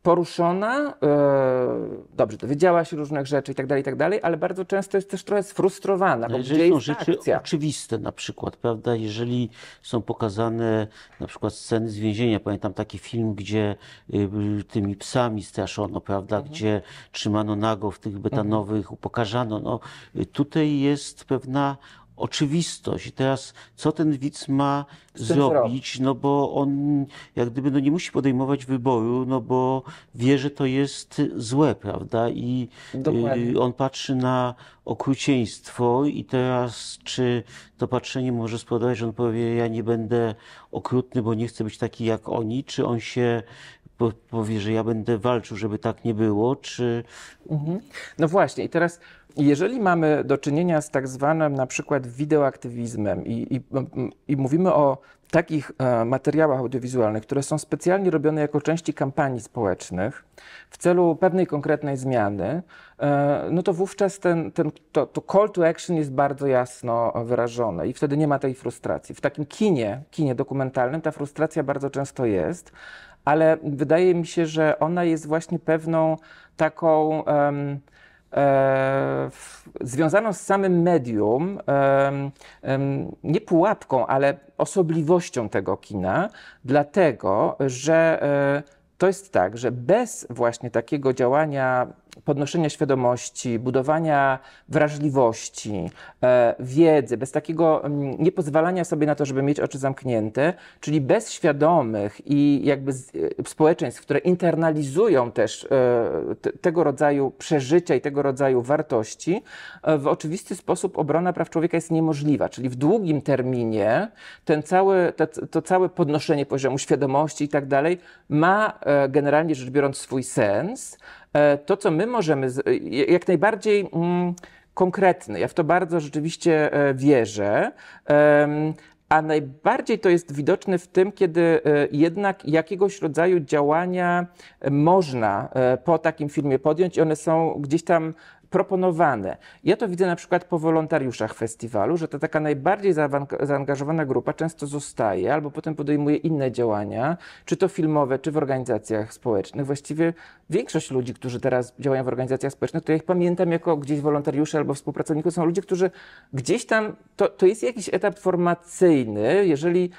poruszona, yy, dobrze, dowiedziała się różnych rzeczy i tak dalej, i tak dalej, ale bardzo często jest też trochę sfrustrowana, bo jeżeli gdzie są rzeczy akcja? oczywiste na przykład, prawda, jeżeli są pokazane na przykład sceny z więzienia, pamiętam taki film, gdzie y, tymi psami straszono, prawda, mhm. gdzie trzymano nago w tych mhm. betanowych, mhm. upokarzano, no y, tutaj jest pewna oczywistość. I teraz co ten widz ma zrobić, no bo on jak gdyby no nie musi podejmować wyboru, no bo wie, że to jest złe, prawda? I y, on patrzy na okrucieństwo i teraz czy to patrzenie może spowodować, że on powie, ja nie będę okrutny, bo nie chcę być taki jak oni, czy on się powie, że ja będę walczył, żeby tak nie było, czy... Mhm. No właśnie i teraz jeżeli mamy do czynienia z tak zwanym na przykład wideoaktywizmem i, i, i mówimy o takich e, materiałach audiowizualnych, które są specjalnie robione jako części kampanii społecznych w celu pewnej konkretnej zmiany, e, no to wówczas ten, ten, to, to call to action jest bardzo jasno wyrażone i wtedy nie ma tej frustracji. W takim kinie, kinie dokumentalnym ta frustracja bardzo często jest, ale wydaje mi się, że ona jest właśnie pewną taką. Um, związaną z samym medium, nie pułapką, ale osobliwością tego kina, dlatego że e, to jest tak, że bez właśnie takiego działania podnoszenia świadomości, budowania wrażliwości, e, wiedzy, bez takiego mm, niepozwalania sobie na to, żeby mieć oczy zamknięte, czyli bez świadomych i jakby e, społeczeństw, które internalizują też e, tego rodzaju przeżycia i tego rodzaju wartości, w oczywisty sposób obrona praw człowieka jest niemożliwa. Czyli w długim terminie ten cały, to, to całe podnoszenie poziomu świadomości i tak dalej ma generalnie rzecz biorąc swój sens. E, to, co my możemy, e, jak najbardziej mm, konkretny. Ja w to bardzo rzeczywiście e, wierzę. A najbardziej to jest widoczne w tym, kiedy jednak jakiegoś rodzaju działania można po takim filmie podjąć i one są gdzieś tam proponowane. Ja to widzę na przykład po wolontariuszach festiwalu, że ta taka najbardziej zaangażowana grupa często zostaje albo potem podejmuje inne działania, czy to filmowe, czy w organizacjach społecznych. Właściwie większość ludzi, którzy teraz działają w organizacjach społecznych, to ja ich pamiętam jako gdzieś wolontariusze albo współpracowników, są ludzie, którzy gdzieś tam, to, to jest jakiś etap formacyjny, jeżeli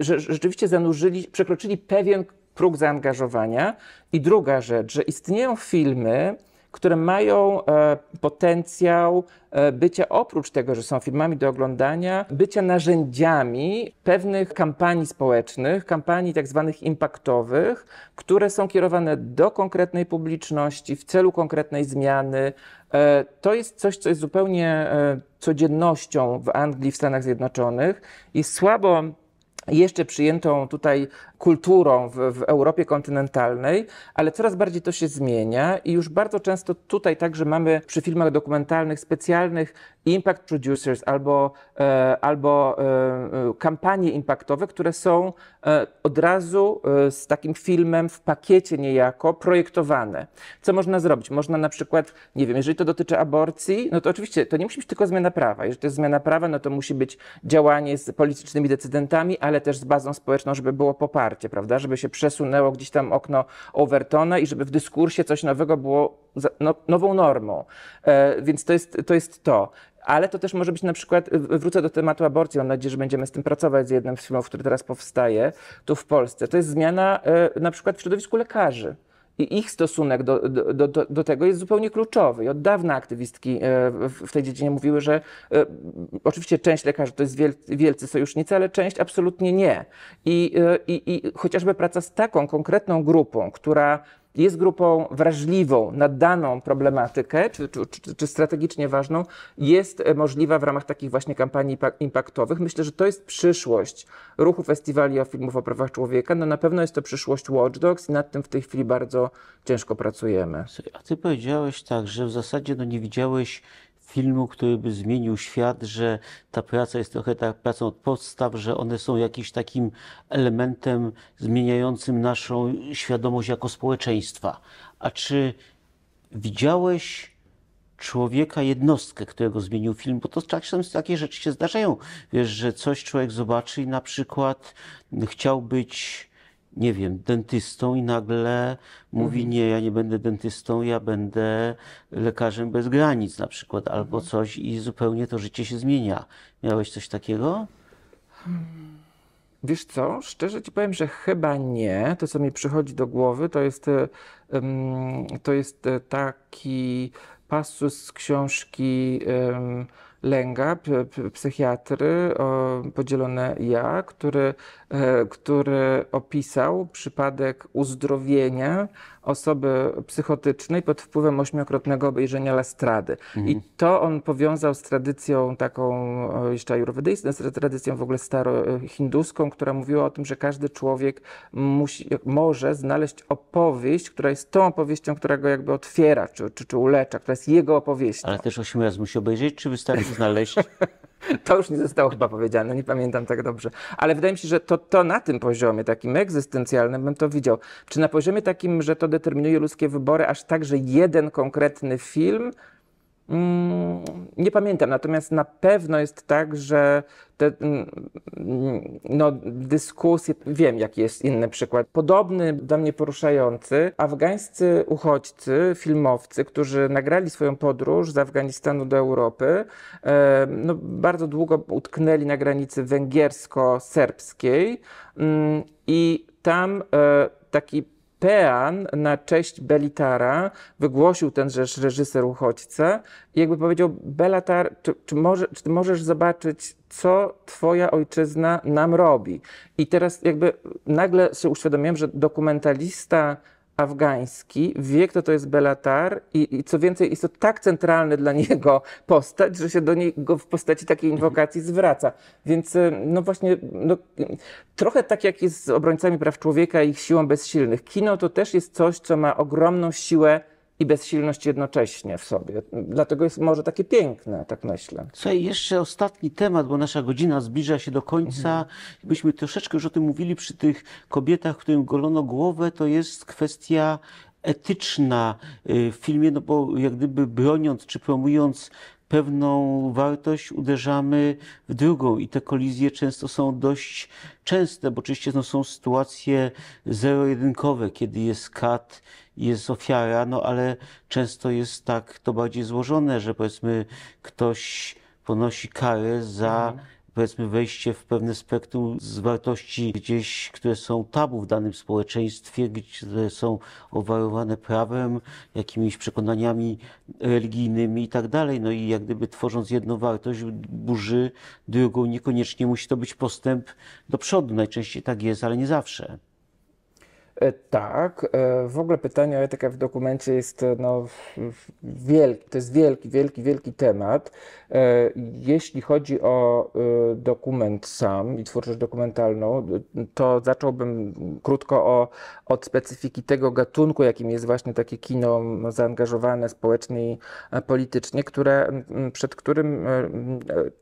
że, rzeczywiście zanurzyli, przekroczyli pewien próg zaangażowania. I druga rzecz, że istnieją filmy, które mają e, potencjał e, bycia oprócz tego, że są firmami do oglądania, bycia narzędziami pewnych kampanii społecznych, kampanii tak zwanych impaktowych, które są kierowane do konkretnej publiczności w celu konkretnej zmiany. E, to jest coś, co jest zupełnie codziennością w Anglii, w Stanach Zjednoczonych i słabo jeszcze przyjętą tutaj kulturą w, w Europie kontynentalnej, ale coraz bardziej to się zmienia i już bardzo często tutaj także mamy przy filmach dokumentalnych specjalnych impact producers albo, e, albo e, e, kampanie impaktowe, które są od razu z takim filmem w pakiecie niejako projektowane. Co można zrobić? Można na przykład, nie wiem, jeżeli to dotyczy aborcji, no to oczywiście to nie musi być tylko zmiana prawa. Jeżeli to jest zmiana prawa, no to musi być działanie z politycznymi decydentami, ale też z bazą społeczną, żeby było poparcie otwarcie, prawda? Żeby się przesunęło gdzieś tam okno Overtona i żeby w dyskursie coś nowego było za, no, nową normą. E, więc to jest, to jest to. Ale to też może być na przykład, wrócę do tematu aborcji, mam nadzieję, że będziemy z tym pracować z jednym z filmów, który teraz powstaje tu w Polsce. To jest zmiana e, na przykład w środowisku lekarzy i ich stosunek do, do, do, do, tego jest zupełnie kluczowy. I od dawna aktywistki e, w tej dziedzinie mówiły, że e, oczywiście część lekarzy to jest wielcy sojusznicy, ale część absolutnie nie. I, e, i, i chociażby praca z taką konkretną grupą, która jest grupą wrażliwą na daną problematykę, czy, czy, czy, czy strategicznie ważną, jest e, możliwa w ramach takich właśnie kampanii impaktowych. Myślę, że to jest przyszłość ruchu festiwali o filmów o prawach człowieka. No na pewno jest to przyszłość Watchdogs i nad tym w tej chwili bardzo ciężko pracujemy. A ty powiedziałeś tak, że w zasadzie no, nie widziałeś filmu, który by zmienił świat, że ta praca jest trochę tak pracą od podstaw, że one są jakimś takim elementem zmieniającym naszą świadomość jako społeczeństwa. A czy widziałeś człowieka, jednostkę, którego zmienił film, bo to czasem takie rzeczy się zdarzają. Wiesz, że coś człowiek zobaczy i na przykład chciał być nie wiem, dentystą i nagle mówi, mhm. nie, ja nie będę dentystą, ja będę lekarzem bez granic na przykład, albo mhm. coś i zupełnie to życie się zmienia. Miałeś coś takiego? Hmm. Wiesz co, szczerze ci powiem, że chyba nie. To, co mi przychodzi do głowy, to jest, to jest e, taki pasus z książki Lęga, psychiatry, podzielone ja, który, e, który opisał przypadek uzdrowienia osoby psychotycznej pod wpływem ośmiokrotnego obejrzenia Lastrady. Mhm. I to on powiązał z tradycją taką e, jeszcze ajurwedyjską, z tradycją w ogóle starohinduską, która mówiła o tym, że każdy człowiek musi, może znaleźć opowieść, która jest tą opowieścią, która go jakby otwiera, czy, czy, czy ulecza, która jest jego opowieścią. Ale też ośmiu razy musi obejrzeć, czy wystarczy znaleźć? To już nie zostało chyba powiedziane, nie pamiętam tak dobrze. Ale wydaje mi się, że to, to na tym poziomie, takim egzystencjalnym, bym to widział. Czy na poziomie takim, że to determinuje ludzkie wybory, aż tak, że jeden konkretny film Mm, nie pamiętam, natomiast na pewno jest tak, że te mm, no, dyskusje, wiem jaki jest inny przykład, podobny do mnie poruszający. Afgańscy uchodźcy, filmowcy, którzy nagrali swoją podróż z Afganistanu do Europy, e, no, bardzo długo utknęli na granicy węgiersko-serbskiej mm, i tam e, taki Pean na cześć Belitara wygłosił tenżeż reżyser uchodźca i jakby powiedział, Belatar, czy, czy, może, czy możesz zobaczyć, co twoja ojczyzna nam robi? I teraz jakby nagle się uświadomiłem, że dokumentalista afgański, wie kto to jest Belatar i, i, co więcej jest to tak centralny dla niego postać, że się do niego w postaci takiej mhm. inwokacji zwraca. Więc y, no właśnie no, trochę tak jak jest z obrońcami praw człowieka i ich siłą bezsilnych. Kino to też jest coś, co ma ogromną siłę i bezsilność jednocześnie w sobie. Dlatego jest może takie piękne, tak myślę. Słuchaj, jeszcze ostatni temat, bo nasza godzina zbliża się do końca. Mhm. Byśmy troszeczkę już o tym mówili przy tych kobietach, którym golono głowę, to jest kwestia etyczna y, w filmie, no bo jak gdyby broniąc czy promując pewną wartość uderzamy w drugą i te kolizje często są dość częste, bo oczywiście no, są sytuacje zero-jedynkowe, kiedy jest kat jest ofiara, no ale często jest tak to bardziej złożone, że powiedzmy ktoś ponosi karę za mhm. powiedzmy wejście w pewne spektrum z wartości gdzieś, które są tabu w danym społeczeństwie, które są obwarowane prawem, jakimiś przekonaniami religijnymi i tak dalej. No i jak gdyby tworząc jedną wartość burzy drugą, niekoniecznie musi to być postęp do przodu. Najczęściej tak jest, ale nie zawsze. E, tak, e, w ogóle pytanie o etykę w dokumencie jest e, no, wielki, to jest wielki, wielki, wielki temat. Jeśli chodzi o dokument sam i twórczość dokumentalną, to zacząłbym krótko o, od specyfiki tego gatunku, jakim jest właśnie takie kino zaangażowane społecznie i politycznie, które, przed którym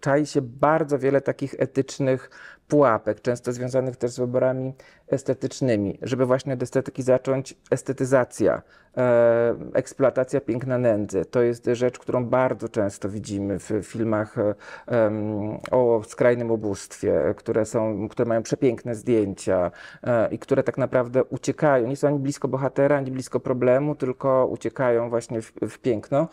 czai się bardzo wiele takich etycznych pułapek, często związanych też z wyborami estetycznymi. Żeby właśnie od estetyki zacząć, estetyzacja, e, eksploatacja piękna nędzy. To jest rzecz, którą bardzo często widzimy w filmach e, o skrajnym ubóstwie, które, są, które mają przepiękne zdjęcia e, i które tak naprawdę uciekają. Nie są ani blisko bohatera, ani blisko problemu, tylko uciekają właśnie w, w piękno.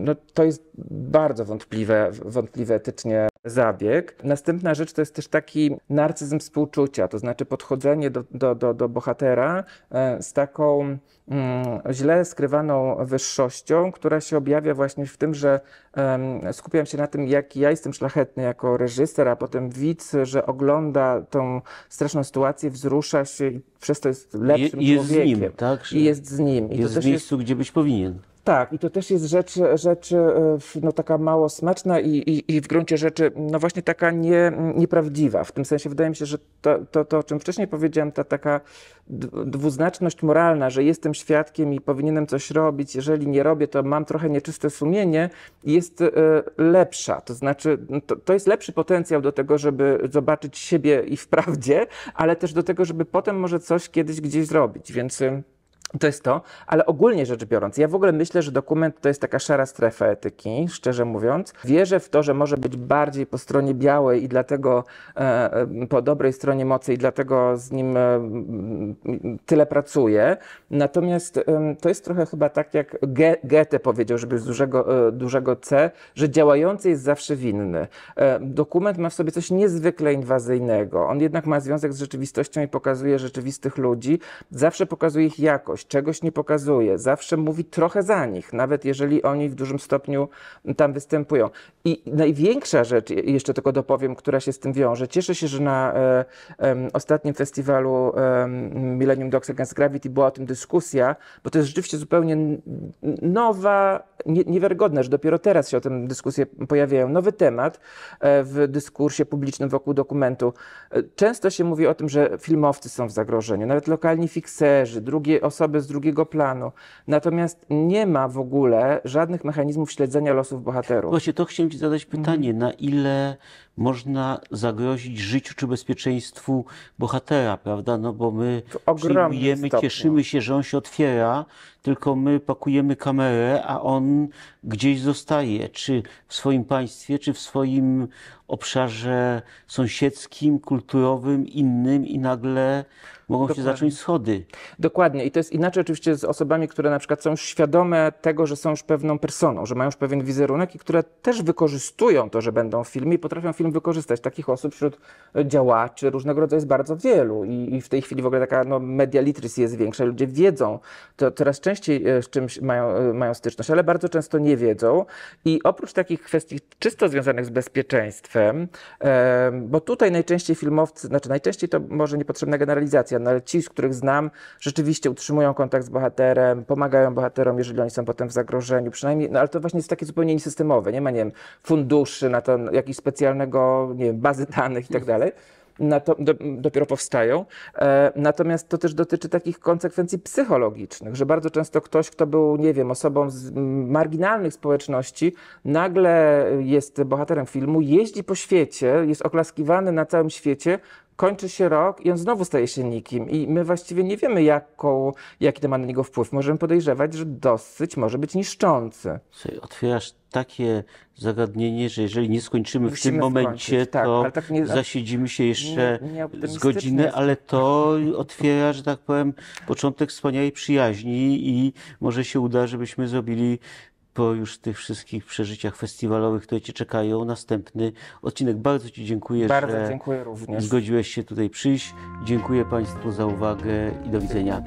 No, to jest bardzo wątpliwe, wątpliwe etycznie zabieg. Następna rzecz to jest też taki narcyzm współczucia, to znaczy podchodzenie do, do, do, do bohatera e, z taką mm, źle skrywaną wyższością, która się objawia właśnie w tym, że um, skupiam się na tym, jak ja jestem szlachetny jako reżyser, a potem widz, że ogląda tą straszną sytuację, wzrusza się i przez to jest lepszym i jest człowiekiem. Z nim, tak? I jest z nim. I jest w miejscu, jest... gdzie być powinien. Tak, i to też jest rzecz, rzecz e, no, taka mało smaczna i, i, i w gruncie rzeczy no właśnie taka nie, nieprawdziwa. W tym sensie wydaje mi się, że to, to, to, o czym wcześniej powiedziałem, ta taka dwuznaczność moralna, że jestem świadkiem i powinienem coś robić, jeżeli nie robię, to mam trochę nieczyste sumienie, jest e, lepsza. To znaczy, no, to, to jest lepszy potencjał do tego, żeby zobaczyć siebie i w prawdzie, ale też do tego, żeby potem może coś kiedyś gdzieś zrobić. Więc e, to jest to, ale ogólnie rzecz biorąc, ja w ogóle myślę, że dokument to jest taka szara strefa etyki, szczerze mówiąc. Wierzę w to, że może być bardziej po stronie białej i dlatego e, e po dobrej stronie mocy i dlatego z nim e, tyle pracuję. Natomiast e, to jest trochę chyba tak, jak Goethe powiedział, żeby z dużego, e, dużego C, że działający jest zawsze winny. E, dokument ma w sobie coś niezwykle inwazyjnego. On jednak ma związek z rzeczywistością i pokazuje rzeczywistych ludzi. Zawsze pokazuje ich jakość czegoś nie pokazuje, zawsze mówi trochę za nich, nawet jeżeli oni w dużym stopniu tam występują. I największa rzecz, jeszcze tylko dopowiem, która się z tym wiąże, cieszę się, że na e, e, ostatnim festiwalu e, Millennium Dogs Against Gravity była o tym dyskusja, bo to jest rzeczywiście zupełnie nowa, nie, niewiarygodne, że dopiero teraz się o tym dyskusje pojawiają. Nowy temat e, w dyskursie publicznym wokół dokumentu. E, często się mówi o tym, że filmowcy są w zagrożeniu, nawet lokalni fikserzy, drugie osoby, osoby z drugiego planu. Natomiast nie ma w ogóle żadnych mechanizmów śledzenia losów bohaterów. Właśnie to chciałem Ci zadać pytanie, mhm. na ile można zagrozić życiu czy bezpieczeństwu bohatera, prawda? No bo my przyjmujemy, stopniu. cieszymy się, że on się otwiera, tylko my pakujemy kamerę, a on gdzieś zostaje, czy w swoim państwie, czy w swoim obszarze sąsiedzkim, kulturowym, innym i nagle mogą Dokładnie. się zacząć schody. Dokładnie. I to jest inaczej oczywiście z osobami, które na przykład są już świadome tego, że są już pewną personą, że mają już pewien wizerunek i które też wykorzystują to, że będą w filmie i potrafią film film wykorzystać. Takich osób wśród e, działaczy różnego rodzaju jest bardzo wielu i, i w tej chwili w ogóle taka no, media literacy jest większa. Ludzie wiedzą, to coraz częściej e, z czymś mają, e, mają styczność, ale bardzo często nie wiedzą. I oprócz takich kwestii czysto związanych z bezpieczeństwem, bo tutaj najczęściej filmowcy, znaczy najczęściej to może niepotrzebna generalizacja, no ale ci, z których znam, rzeczywiście utrzymują kontakt z bohaterem, pomagają bohaterom, jeżeli oni są potem w zagrożeniu, przynajmniej, no ale to właśnie jest takie zupełnie niesystemowe, nie ma, nie wiem, funduszy na to, jakiś specjalnego nie wiem, bazy danych i tak mhm. dalej. To, do, dopiero powstają. E, natomiast to też dotyczy takich konsekwencji psychologicznych, że bardzo często ktoś, kto był, nie wiem, osobą z marginalnych społeczności, nagle jest bohaterem filmu, jeździ po świecie, jest oklaskiwany na całym świecie, kończy się rok i on znowu staje się nikim. I my właściwie nie wiemy, jaką, jaki to ma na niego wpływ. Możemy podejrzewać, że dosyć może być niszczący. Słuchaj, otwierasz takie zagadnienie, że jeżeli nie skończymy Musimy w tym momencie, tak, to tak nie, zasiedzimy się jeszcze nie, nie z godziny, ale to otwiera, że tak powiem, początek wspaniałej przyjaźni i może się uda, żebyśmy zrobili po już tych wszystkich przeżyciach festiwalowych, które Cię czekają, następny odcinek. Bardzo Ci dziękuję, Bardzo że dziękuję również. zgodziłeś się tutaj przyjść. Dziękuję Państwu za uwagę i do widzenia.